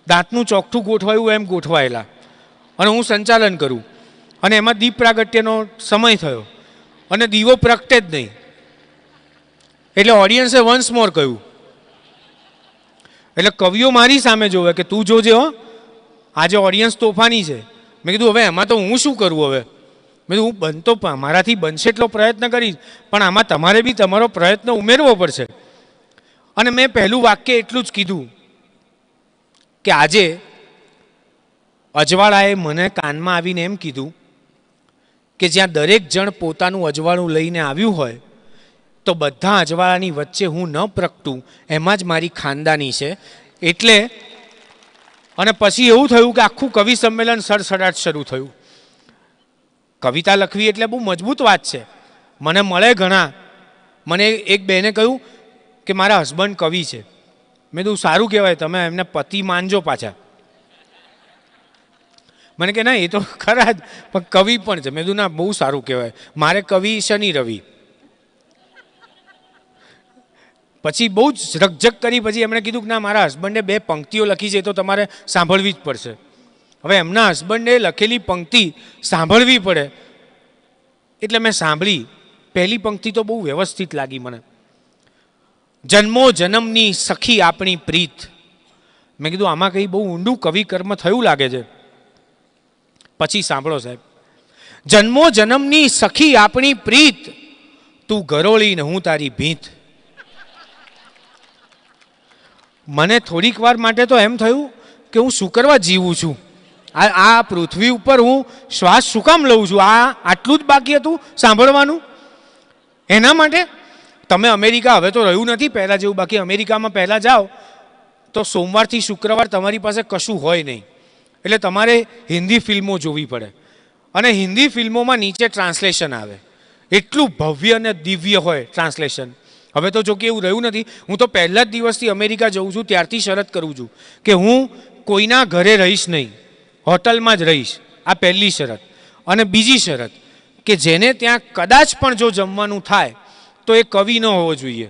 દાંતનું ચોકઠું ગોઠવાયું એમ ગોઠવાયેલા અને હું સંચાલન કરું અને એમાં દીપ પ્રાગટ્યનો સમય થયો અને દીવો પ્રગટે જ નહીં એટલે ઓડિયન્સે વન્સ મોર કહ્યું એટલે કવિઓ મારી સામે જોવે કે તું જોજે હો આજે ઓડિયન્સ તોફાની છે મેં કીધું હવે એમાં તો હું શું કરું હવે મેં હું બનતો મારાથી બનશે એટલો પ્રયત્ન કરીશ પણ આમાં તમારે બી તમારો પ્રયત્ન ઉમેરવો પડશે અને મેં પહેલું વાક્ય એટલું જ કીધું કે આજે અજવાળાએ મને કાનમાં આવીને એમ કીધું કે જ્યાં દરેક જણ પોતાનું અજવાળું લઈને આવ્યું હોય તો બધા અજવાળાની વચ્ચે હું ન પ્રગટું એમાં જ મારી ખાનદાની છે એટલે અને પછી એવું થયું કે આખું કવિ સંમેલન સરસડાટ શરૂ થયું કવિતા લખવી એટલે બહુ મજબૂત વાત છે મને મળે ઘણા મને એક બહેને કહ્યું કે મારા હસબન્ડ કવિ છે મેં તું સારું કહેવાય તમે એમને પતિ માનજો પાછા મને કે ના એ તો ખરા જ પણ કવિ પણ છે મેં તું ના બહુ સારું કહેવાય મારે કવિ શનિ રવિ પછી બહુ જ રકઝક કરી પછી એમણે કીધું કે ના મારા હસબન્ડે બે પંક્તિઓ લખી છે તો તમારે સાંભળવી જ પડશે હવે એમના હસબન્ડે લખેલી પંક્તિ સાંભળવી પડે એટલે મેં સાંભળી પહેલી પંક્તિ તો બહુ વ્યવસ્થિત લાગી મને જન્મો જન્મની સખી આપણી પ્રીત મેં કીધું આમાં કંઈ બહુ ઊંડું કવિ કર્મ થયું લાગે છે પછી સાંભળો સાહેબ જન્મો જન્મની સખી આપણી પ્રીત તું ગરોળી ને હું તારી ભીંત મને થોડીક વાર માટે તો એમ થયું કે હું શું કરવા જીવું છું આ આ પૃથ્વી ઉપર હું શ્વાસ શું કામ લઉં છું આ આટલું જ બાકી હતું સાંભળવાનું એના માટે તમે અમેરિકા હવે તો રહ્યું નથી પહેલાં જેવું બાકી અમેરિકામાં પહેલાં જાઓ તો સોમવારથી શુક્રવાર તમારી પાસે કશું હોય નહીં એટલે તમારે હિન્દી ફિલ્મો જોવી પડે અને હિન્દી ફિલ્મોમાં નીચે ટ્રાન્સલેશન આવે એટલું ભવ્ય અને દિવ્ય હોય ટ્રાન્સલેશન હવે તો જો કે એવું રહ્યું નથી હું તો પહેલા જ દિવસથી અમેરિકા જઉં છું ત્યારથી શરત કરું છું કે હું કોઈના ઘરે રહીશ નહીં હોટલમાં જ રહીશ આ પહેલી શરત અને બીજી શરત કે જેને ત્યાં કદાચ પણ જો જમવાનું થાય તો એ કવિ ન હોવો જોઈએ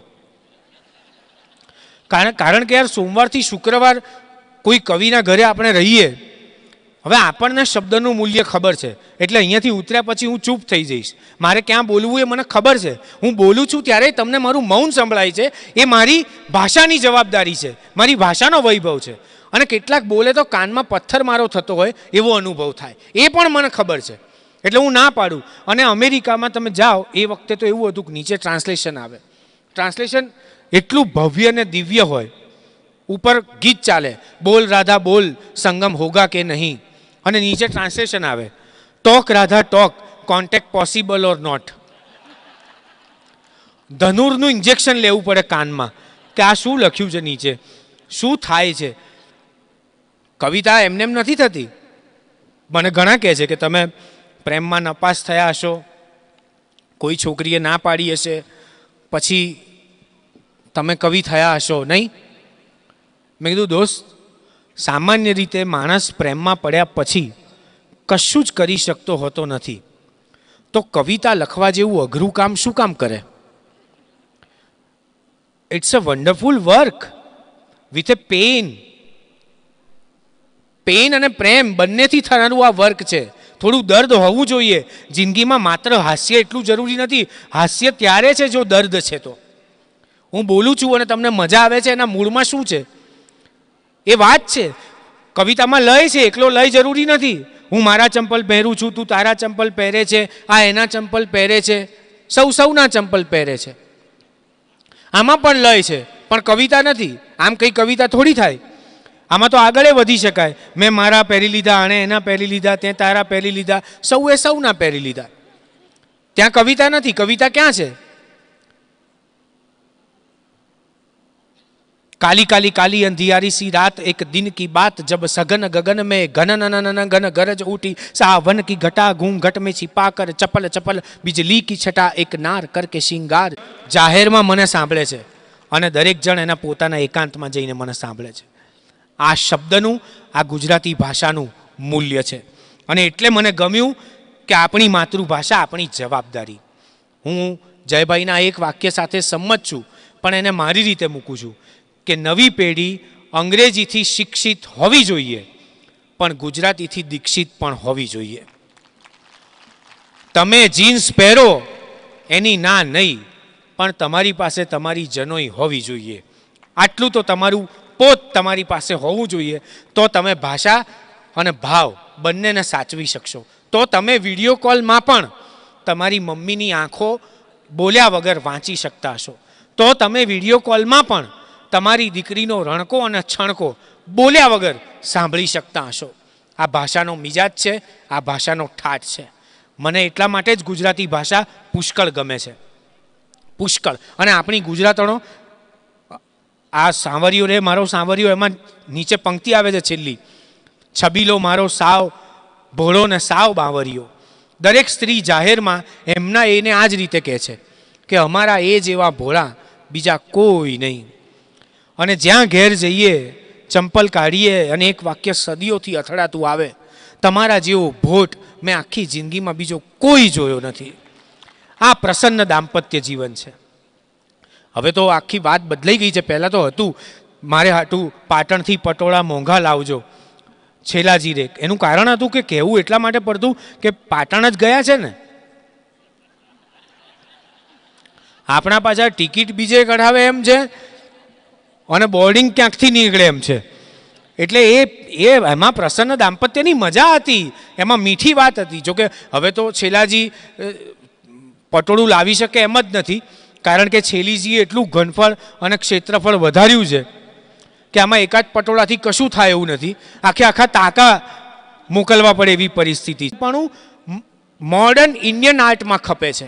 કારણ કારણ કે યાર સોમવારથી શુક્રવાર કોઈ કવિના ઘરે આપણે રહીએ હવે આપણને શબ્દનું મૂલ્ય ખબર છે એટલે અહીંયાથી ઉતર્યા પછી હું ચૂપ થઈ જઈશ મારે ક્યાં બોલવું એ મને ખબર છે હું બોલું છું ત્યારે તમને મારું મૌન સંભળાય છે એ મારી ભાષાની જવાબદારી છે મારી ભાષાનો વૈભવ છે અને કેટલાક બોલે તો કાનમાં પથ્થર મારો થતો હોય એવો અનુભવ થાય એ પણ મને ખબર છે એટલે હું ના પાડું અને અમેરિકામાં તમે જાઓ એ વખતે તો એવું હતું કે નીચે ટ્રાન્સલેશન આવે ટ્રાન્સલેશન એટલું ભવ્ય અને દિવ્ય હોય ઉપર ગીત ચાલે બોલ રાધા બોલ સંગમ હોગા કે નહીં અને નીચે ટ્રાન્સલેશન આવે talk Radha talk contact possible or not ધનુરનું ઇન્જેક્શન લેવું પડે કાનમાં કે આ શું લખ્યું છે નીચે શું થાય છે કવિતા એમને એમ નથી થતી મને ઘણા કહે છે કે તમે પ્રેમમાં નપાસ થયા હશો કોઈ છોકરીએ ના પાડી હશે પછી તમે કવિ થયા હશો નહીં મેં કીધું દોસ્ત સામાન્ય રીતે માણસ પ્રેમમાં પડ્યા પછી કશું જ કરી શકતો હોતો નથી તો કવિતા લખવા જેવું અઘરું કામ શું કામ કરે it's a wonderful work with a pain pain અને પ્રેમ બંનેથી થનારું આ વર્ક છે થોડું દર્દ હોવું જોઈએ જિંદગીમાં માત્ર હાસ્ય એટલું જરૂરી નથી હાસ્ય ત્યારે છે જો દર્દ છે તો હું બોલું છું અને તમને મજા આવે છે એના મૂળમાં શું છે એ વાત છે કવિતામાં લય છે એકલો લય જરૂરી નથી હું મારા ચંપલ પહેરું છું તું તારા ચંપલ પહેરે છે આ એના ચંપલ પહેરે છે સૌ સૌના ચંપલ પહેરે છે આમાં પણ લય છે પણ કવિતા નથી આમ કંઈ કવિતા થોડી થાય આમાં તો આગળ વધી શકાય મેં મારા પહેરી લીધા આણે એના પહેરી લીધા તે તારા પહેરી લીધા સૌએ સૌના પહેરી લીધા ત્યાં કવિતા નથી કવિતા ક્યાં છે કાલી કાલી કાલી અંધિયારી સી રાત એક દિન કી બાત જબ સઘન ગગન મેં ઘન નન ઘન ગરજ ઉઠી સાવન કી ઘટા ઘૂમ ઘટ મે છીપા કર ચપલ ચપલ બિજલી કી છટા એક નાર કર કે શિંગાર જાહેરમાં મને સાંભળે છે અને દરેક જણ એના પોતાના એકાંતમાં જઈને મને સાંભળે છે આ શબ્દનું આ ગુજરાતી ભાષાનું મૂલ્ય છે અને એટલે મને ગમ્યું કે આપણી માતૃભાષા આપણી જવાબદારી હું જયભાઈના એક વાક્ય સાથે સંમત છું પણ એને મારી રીતે મૂકું છું કે નવી પેઢી અંગ્રેજીથી શિક્ષિત હોવી જોઈએ પણ ગુજરાતીથી દીક્ષિત પણ હોવી જોઈએ તમે જીન્સ પહેરો એની ના નહીં પણ તમારી પાસે તમારી જનોઈ હોવી જોઈએ આટલું તો તમારું પોત તમારી પાસે હોવું જોઈએ તો તમે ભાષા અને ભાવ બંનેને સાચવી શકશો તો તમે વિડીયો કોલમાં પણ તમારી મમ્મીની આંખો બોલ્યા વગર વાંચી શકતા હશો તો તમે વિડીયો કોલમાં પણ તમારી દીકરીનો રણકો અને છણકો બોલ્યા વગર સાંભળી શકતા હશો આ ભાષાનો મિજાજ છે આ ભાષાનો ઠાટ છે મને એટલા માટે જ ગુજરાતી ભાષા પુષ્કળ ગમે છે પુષ્કળ અને આપણી ગુજરાતનો આ સાંવરિયો રે મારો સાંવરિયો એમાં નીચે પંક્તિ આવે છે છેલ્લી છબીલો મારો સાવ ભોળો ને સાવ બાંવરિયો દરેક સ્ત્રી જાહેરમાં એમના એને આ જ રીતે કહે છે કે અમારા એ જેવા ભોળા બીજા કોઈ નહીં અને જ્યાં ઘેર જઈએ ચંપલ કાઢીએ અને એક વાક્ય સદીઓથી અથડાતું આવે તમારા જેવો ભોટ મેં આખી જિંદગીમાં બીજો કોઈ જોયો નથી આ પ્રસન્ન દાંપત્ય જીવન છે હવે તો આખી વાત બદલાઈ ગઈ છે પહેલાં તો હતું મારે હાટું પાટણથી પટોળા મોંઘા લાવજો છેલ્લા જીરે એનું કારણ હતું કે કહેવું એટલા માટે પડતું કે પાટણ જ ગયા છે ને આપણા પાછા ટિકિટ બીજે કઢાવે એમ છે અને બોર્ડિંગ ક્યાંકથી નીકળે એમ છે એટલે એ એ એમાં પ્રસન્ન દાંપત્યની મજા હતી એમાં મીઠી વાત હતી જોકે હવે તો છેલ્લાજી પટોળું લાવી શકે એમ જ નથી કારણ કે છેલ્લીજીએ એટલું ઘનફળ અને ક્ષેત્રફળ વધાર્યું છે કે આમાં એકાદ પટોળાથી કશું થાય એવું નથી આખે આખા તાકા મોકલવા પડે એવી પરિસ્થિતિ પણ મોર્ડન ઇન્ડિયન આર્ટમાં ખપે છે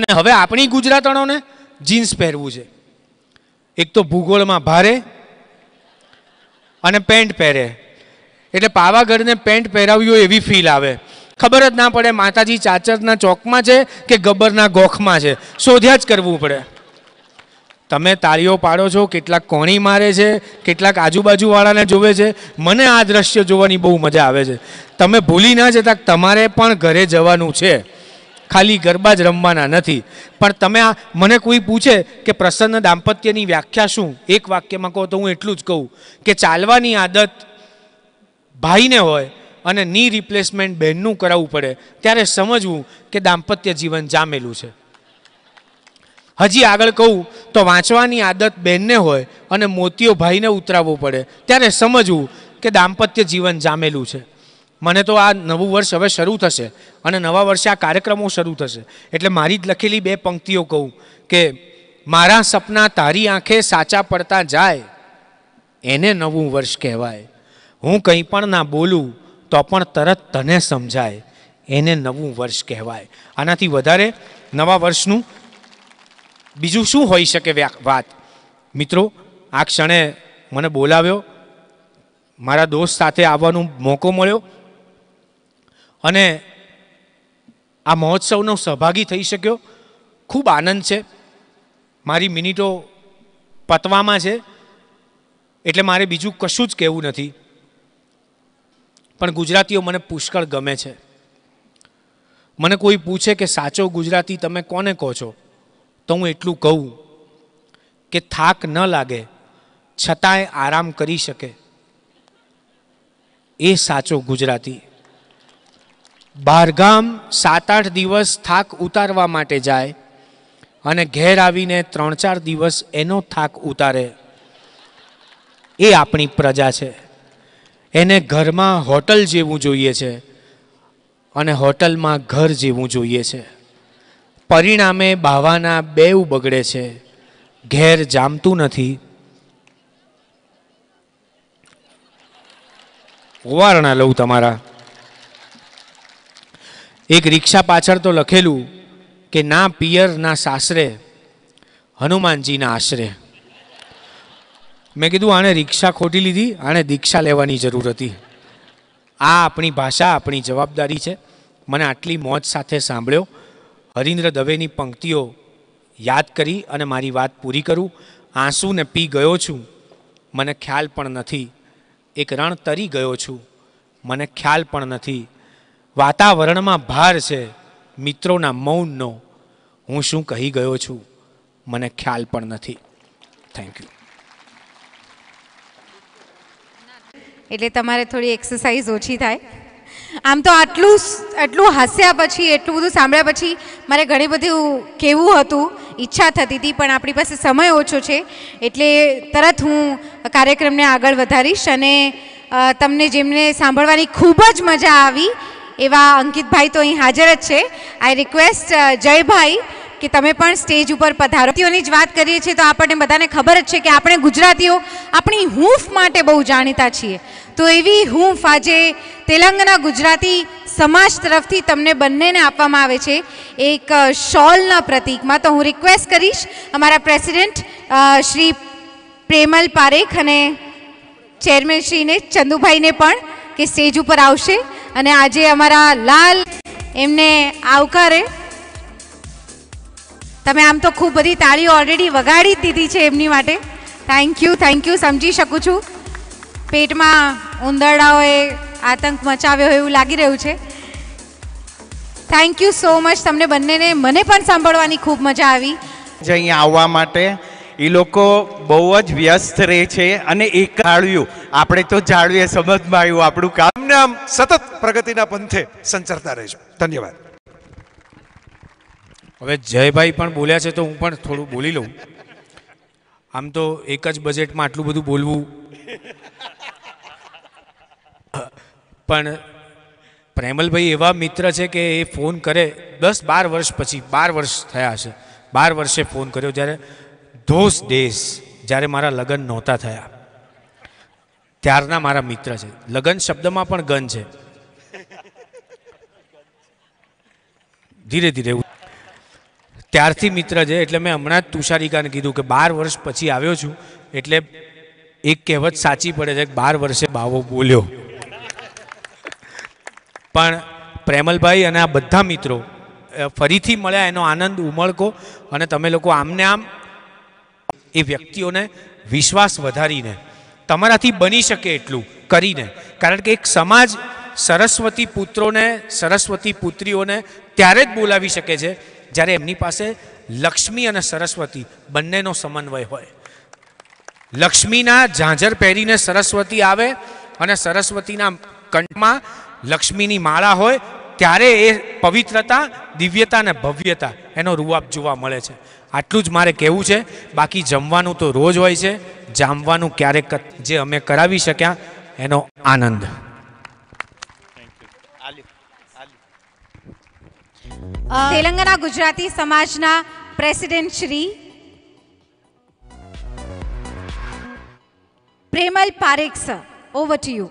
અને હવે આપણી ગુજરાતણોને જીન્સ પહેરવું છે એક તો ભૂગોળમાં ભારે અને પેન્ટ પહેરે એટલે પાવાગઢને પેન્ટ પહેરાવ્યું એવી ફીલ આવે ખબર જ ના પડે માતાજી ચાચરના ચોકમાં છે કે ગબ્બરના ગોખમાં છે શોધ્યા જ કરવું પડે તમે તાળીઓ પાડો છો કેટલાક કોણી મારે છે કેટલાક આજુબાજુવાળાને જોવે છે મને આ દ્રશ્ય જોવાની બહુ મજા આવે છે તમે ભૂલી ના જતા તમારે પણ ઘરે જવાનું છે ખાલી ગરબા જ રમવાના નથી પણ તમે આ મને કોઈ પૂછે કે પ્રસન્ન દાંપત્યની વ્યાખ્યા શું એક વાક્યમાં કહો તો હું એટલું જ કહું કે ચાલવાની આદત ભાઈને હોય અને ની રિપ્લેસમેન્ટ બહેનનું કરાવવું પડે ત્યારે સમજવું કે દાંપત્ય જીવન જામેલું છે હજી આગળ કહું તો વાંચવાની આદત બહેનને હોય અને મોતીઓ ભાઈને ઉતરાવવો પડે ત્યારે સમજવું કે દાંપત્ય જીવન જામેલું છે મને તો આ નવું વર્ષ હવે શરૂ થશે અને નવા વર્ષે આ કાર્યક્રમો શરૂ થશે એટલે મારી જ લખેલી બે પંક્તિઓ કહું કે મારા સપના તારી આંખે સાચા પડતા જાય એને નવું વર્ષ કહેવાય હું કંઈ પણ ના બોલું તો પણ તરત તને સમજાય એને નવું વર્ષ કહેવાય આનાથી વધારે નવા વર્ષનું બીજું શું હોઈ શકે વાત મિત્રો આ ક્ષણે મને બોલાવ્યો મારા દોસ્ત સાથે આવવાનો મોકો મળ્યો અને આ મહોત્સવનો સહભાગી થઈ શક્યો ખૂબ આનંદ છે મારી મિનિટો પતવામાં છે એટલે મારે બીજું કશું જ કહેવું નથી પણ ગુજરાતીઓ મને પુષ્કળ ગમે છે મને કોઈ પૂછે કે સાચો ગુજરાતી તમે કોને કહો છો તો હું એટલું કહું કે થાક ન લાગે છતાંય આરામ કરી શકે એ સાચો ગુજરાતી બહારગામ સાત આઠ દિવસ થાક ઉતારવા માટે જાય અને ઘેર આવીને ત્રણ ચાર દિવસ એનો થાક ઉતારે એ આપણી પ્રજા છે એને ઘરમાં હોટલ જેવું જોઈએ છે અને હોટલમાં ઘર જેવું જોઈએ છે પરિણામે બાવાના બેવ બગડે છે ઘેર જામતું નથી ઓવારણા લઉં તમારા એક રિક્ષા પાછળ તો લખેલું કે ના પિયર ના સાસરે હનુમાનજીના આશરે મેં કીધું આણે રિક્ષા ખોટી લીધી આણે દીક્ષા લેવાની જરૂર હતી આ આપણી ભાષા આપણી જવાબદારી છે મને આટલી મોજ સાથે સાંભળ્યો હરીન્દ્ર દવેની પંક્તિઓ યાદ કરી અને મારી વાત પૂરી કરું આંસુને પી ગયો છું મને ખ્યાલ પણ નથી એક રણ તરી ગયો છું મને ખ્યાલ પણ નથી વાતાવરણમાં ભાર છે મિત્રોના મૌનનો હું શું કહી ગયો છું મને ખ્યાલ પણ નથી થેન્ક યુ એટલે તમારે થોડી એક્સરસાઇઝ ઓછી થાય આમ તો આટલું આટલું હસ્યા પછી એટલું બધું સાંભળ્યા પછી મારે ઘણી બધું કેવું હતું ઈચ્છા થતી હતી પણ આપણી પાસે સમય ઓછો છે એટલે તરત હું કાર્યક્રમને આગળ વધારીશ અને તમને જેમને સાંભળવાની ખૂબ જ મજા આવી એવા અંકિતભાઈ તો અહીં હાજર જ છે આઈ રિક્વેસ્ટ જયભાઈ કે તમે પણ સ્ટેજ ઉપર પધારોની જ વાત કરીએ છીએ તો આપણને બધાને ખબર જ છે કે આપણે ગુજરાતીઓ આપણી હૂંફ માટે બહુ જાણીતા છીએ તો એવી હૂંફ આજે તેલંગના ગુજરાતી સમાજ તરફથી તમને બંનેને આપવામાં આવે છે એક શોલના પ્રતીકમાં તો હું રિક્વેસ્ટ કરીશ અમારા પ્રેસિડેન્ટ શ્રી પ્રેમલ પારેખ અને ચેરમેન શ્રીને ચંદુભાઈને પણ કે સ્ટેજ ઉપર આવશે અને આજે અમારા લાલ એમને આવકારે તમે આમ તો ખૂબ બધી તાળીઓ ઓલરેડી વગાડી જ દીધી છે એમની માટે થેન્ક યુ થેન્ક યુ સમજી શકું છું પેટમાં ઉંદરડાઓએ આતંક મચાવ્યો એવું લાગી રહ્યું છે થેન્ક યુ સો મચ તમને બંનેને મને પણ સાંભળવાની ખૂબ મજા આવી જે અહીંયા આવવા માટે એ લોકો બહુ જ વ્યસ્ત રહે છે અને એ જાળવ્યું આપણે તો જાળવીએ સમજમાં આવ્યું આપણું કામ સતત પ્રગતિના પંથે સંચરતા રહેજો ધન્યવાદ હવે જયભાઈ પણ બોલ્યા છે તો હું પણ થોડું બોલી લઉં આમ તો એક જ બજેટમાં આટલું બધું બોલવું પણ પ્રેમલભાઈ એવા મિત્ર છે કે એ ફોન કરે દસ બાર વર્ષ પછી બાર વર્ષ થયા હશે બાર વર્ષે ફોન કર્યો જ્યારે ધોસ ડેસ જ્યારે મારા લગ્ન નહોતા થયા ત્યારના મારા મિત્ર છે લગ્ન શબ્દમાં પણ ગન છે ધીરે ધીરે ત્યારથી મિત્ર છે એટલે મેં હમણાં જ તુષારિકાને કીધું કે બાર વર્ષ પછી આવ્યો છું એટલે એક કહેવત સાચી પડે છે કે બાર વર્ષે બાવો બોલ્યો પણ પ્રેમલભાઈ અને આ બધા મિત્રો ફરીથી મળ્યા એનો આનંદ ઉમળકો અને તમે લોકો આમને આમ એ વ્યક્તિઓને વિશ્વાસ વધારીને તમારાથી બની શકે એટલું કરીને કારણ કે એક સમાજ સરસ્વતી પુત્રોને સરસ્વતી પુત્રીઓને ત્યારે જ બોલાવી શકે છે જ્યારે એમની પાસે લક્ષ્મી અને સરસ્વતી બંનેનો સમન્વય હોય લક્ષ્મીના ઝાંઝર પહેરીને સરસ્વતી આવે અને સરસ્વતીના કંઠમાં લક્ષ્મીની માળા હોય ત્યારે એ પવિત્રતા દિવ્યતા અને ભવ્યતા એનો રૂઆબ જોવા મળે છે આટલું જ મારે કહેવું છે બાકી જમવાનું તો રોજ હોય છે જામવાનું ક્યારેક જે અમે કરાવી શક્યા એનો આનંદ તેલંગાના ગુજરાતી સમાજના president Shri Premal Parekh sir over to you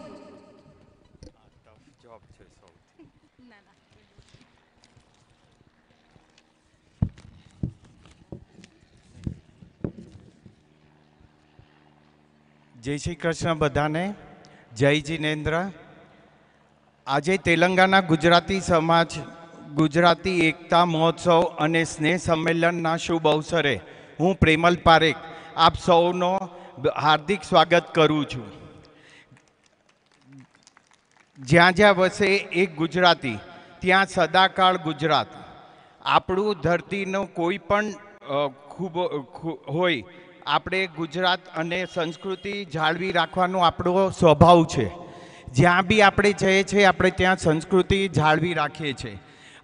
જય શ્રી કૃષ્ણ બધાને જય જીનેન્દ્ર આજે તેલંગાના ગુજરાતી સમાજ ગુજરાતી એકતા મહોત્સવ અને સ્નેહ સંમેલનના શુભ અવસરે હું પ્રેમલ પારેખ આપ સૌનો હાર્દિક સ્વાગત કરું છું જ્યાં જ્યાં વસે એક ગુજરાતી ત્યાં સદાકાળ ગુજરાત આપણું ધરતીનો કોઈ પણ ખૂબ હોય આપણે ગુજરાત અને સંસ્કૃતિ જાળવી રાખવાનો આપણો સ્વભાવ છે જ્યાં બી આપણે જઈએ છીએ આપણે ત્યાં સંસ્કૃતિ જાળવી રાખીએ છીએ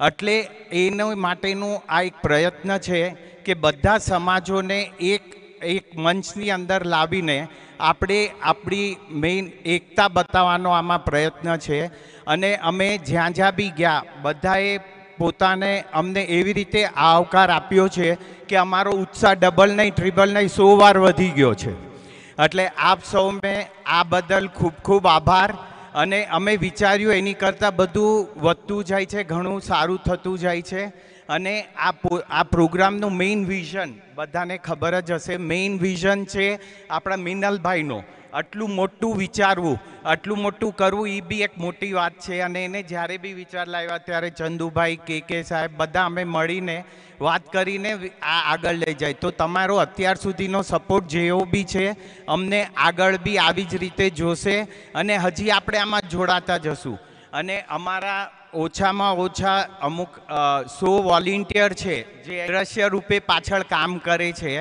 એટલે એના માટેનું આ એક પ્રયત્ન છે કે બધા સમાજોને એક એક મંચની અંદર લાવીને આપણે આપણી મેઇન એકતા બતાવવાનો આમાં પ્રયત્ન છે અને અમે જ્યાં જ્યાં બી ગયા બધાએ પોતાને અમને એવી રીતે આવકાર આપ્યો છે કે અમારો ઉત્સાહ ડબલ નહીં ટ્રિબલ નહીં સો વાર વધી ગયો છે એટલે આપ સૌ મેં આ બદલ ખૂબ ખૂબ આભાર અને અમે વિચાર્યું એની કરતાં બધું વધતું જાય છે ઘણું સારું થતું જાય છે અને આ આ પ્રોગ્રામનું મેઇન વિઝન બધાને ખબર જ હશે મેઇન વિઝન છે આપણા મિનલભાઈનું આટલું મોટું વિચારવું આટલું મોટું કરવું એ બી એક મોટી વાત છે અને એને જ્યારે બી વિચાર લાવ્યા ત્યારે ચંદુભાઈ કે કે સાહેબ બધા અમે મળીને વાત કરીને આ આગળ લઈ જાય તો તમારો અત્યાર સુધીનો સપોર્ટ જેવો બી છે અમને આગળ બી આવી જ રીતે જોશે અને હજી આપણે આમાં જોડાતા જશું અને અમારા ઓછામાં ઓછા અમુક સો વોલિન્ટિયર છે જે દ્રશ્ય રૂપે પાછળ કામ કરે છે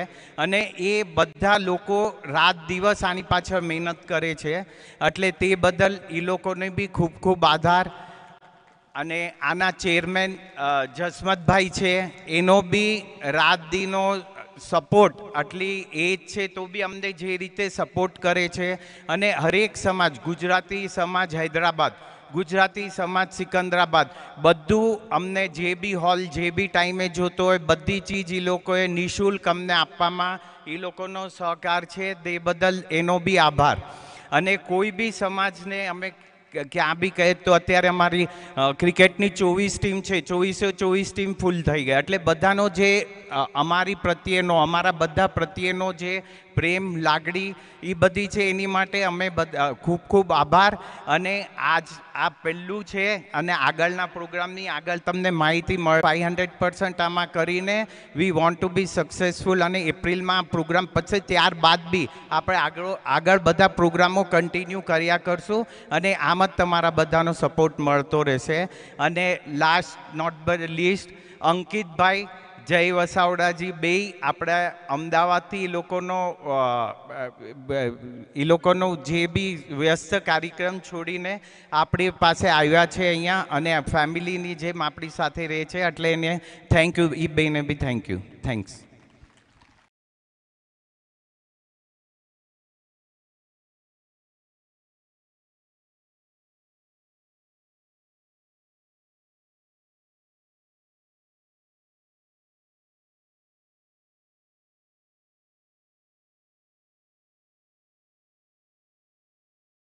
અને એ બધા લોકો રાત દિવસ આની પાછળ મહેનત કરે છે એટલે તે બદલ એ લોકોને બી ખૂબ ખૂબ આધાર અને આના ચેરમેન જસમતભાઈ છે એનો બી રાત દીનો સપોર્ટ આટલી એજ છે તો બી અમને જે રીતે સપોર્ટ કરે છે અને હરેક સમાજ ગુજરાતી સમાજ હૈદરાબાદ ગુજરાતી સમાજ સિકંદરાબાદ બધું અમને જે બી હોલ જે બી ટાઈમે જોતો હોય બધી ચીજ એ લોકોએ નિઃશુલ્ક અમને આપવામાં એ લોકોનો સહકાર છે તે બદલ એનો બી આભાર અને કોઈ બી સમાજને અમે ક્યાં બી કહે તો અત્યારે અમારી ક્રિકેટની ચોવીસ ટીમ છે ચોવીસે ચોવીસ ટીમ ફૂલ થઈ ગયા એટલે બધાનો જે અમારી પ્રત્યેનો અમારા બધા પ્રત્યેનો જે પ્રેમ લાગણી એ બધી છે એની માટે અમે બધા ખૂબ ખૂબ આભાર અને આજ આ પહેલું છે અને આગળના પ્રોગ્રામની આગળ તમને માહિતી મળે ફાઈવ હંડ્રેડ પર્સન્ટ આમાં કરીને we want to be successful અને એપ્રિલમાં પ્રોગ્રામ પછી ત્યારબાદ બી આપણે આગળ આગળ બધા પ્રોગ્રામો કન્ટિન્યુ કર્યા કરશું અને આમ જ તમારા બધાનો સપોર્ટ મળતો રહેશે અને લાસ્ટ નોટ લિસ્ટ અંકિતભાઈ જય વસાવડાજી બે આપણા અમદાવાદથી એ લોકોનો એ લોકોનો જે બી વ્યસ્ત કાર્યક્રમ છોડીને આપણી પાસે આવ્યા છે અહીંયા અને ફેમિલીની જેમ આપણી સાથે રહે છે એટલે એને થેન્ક યુ એ બેને બી થેન્ક યુ થેન્ક્સ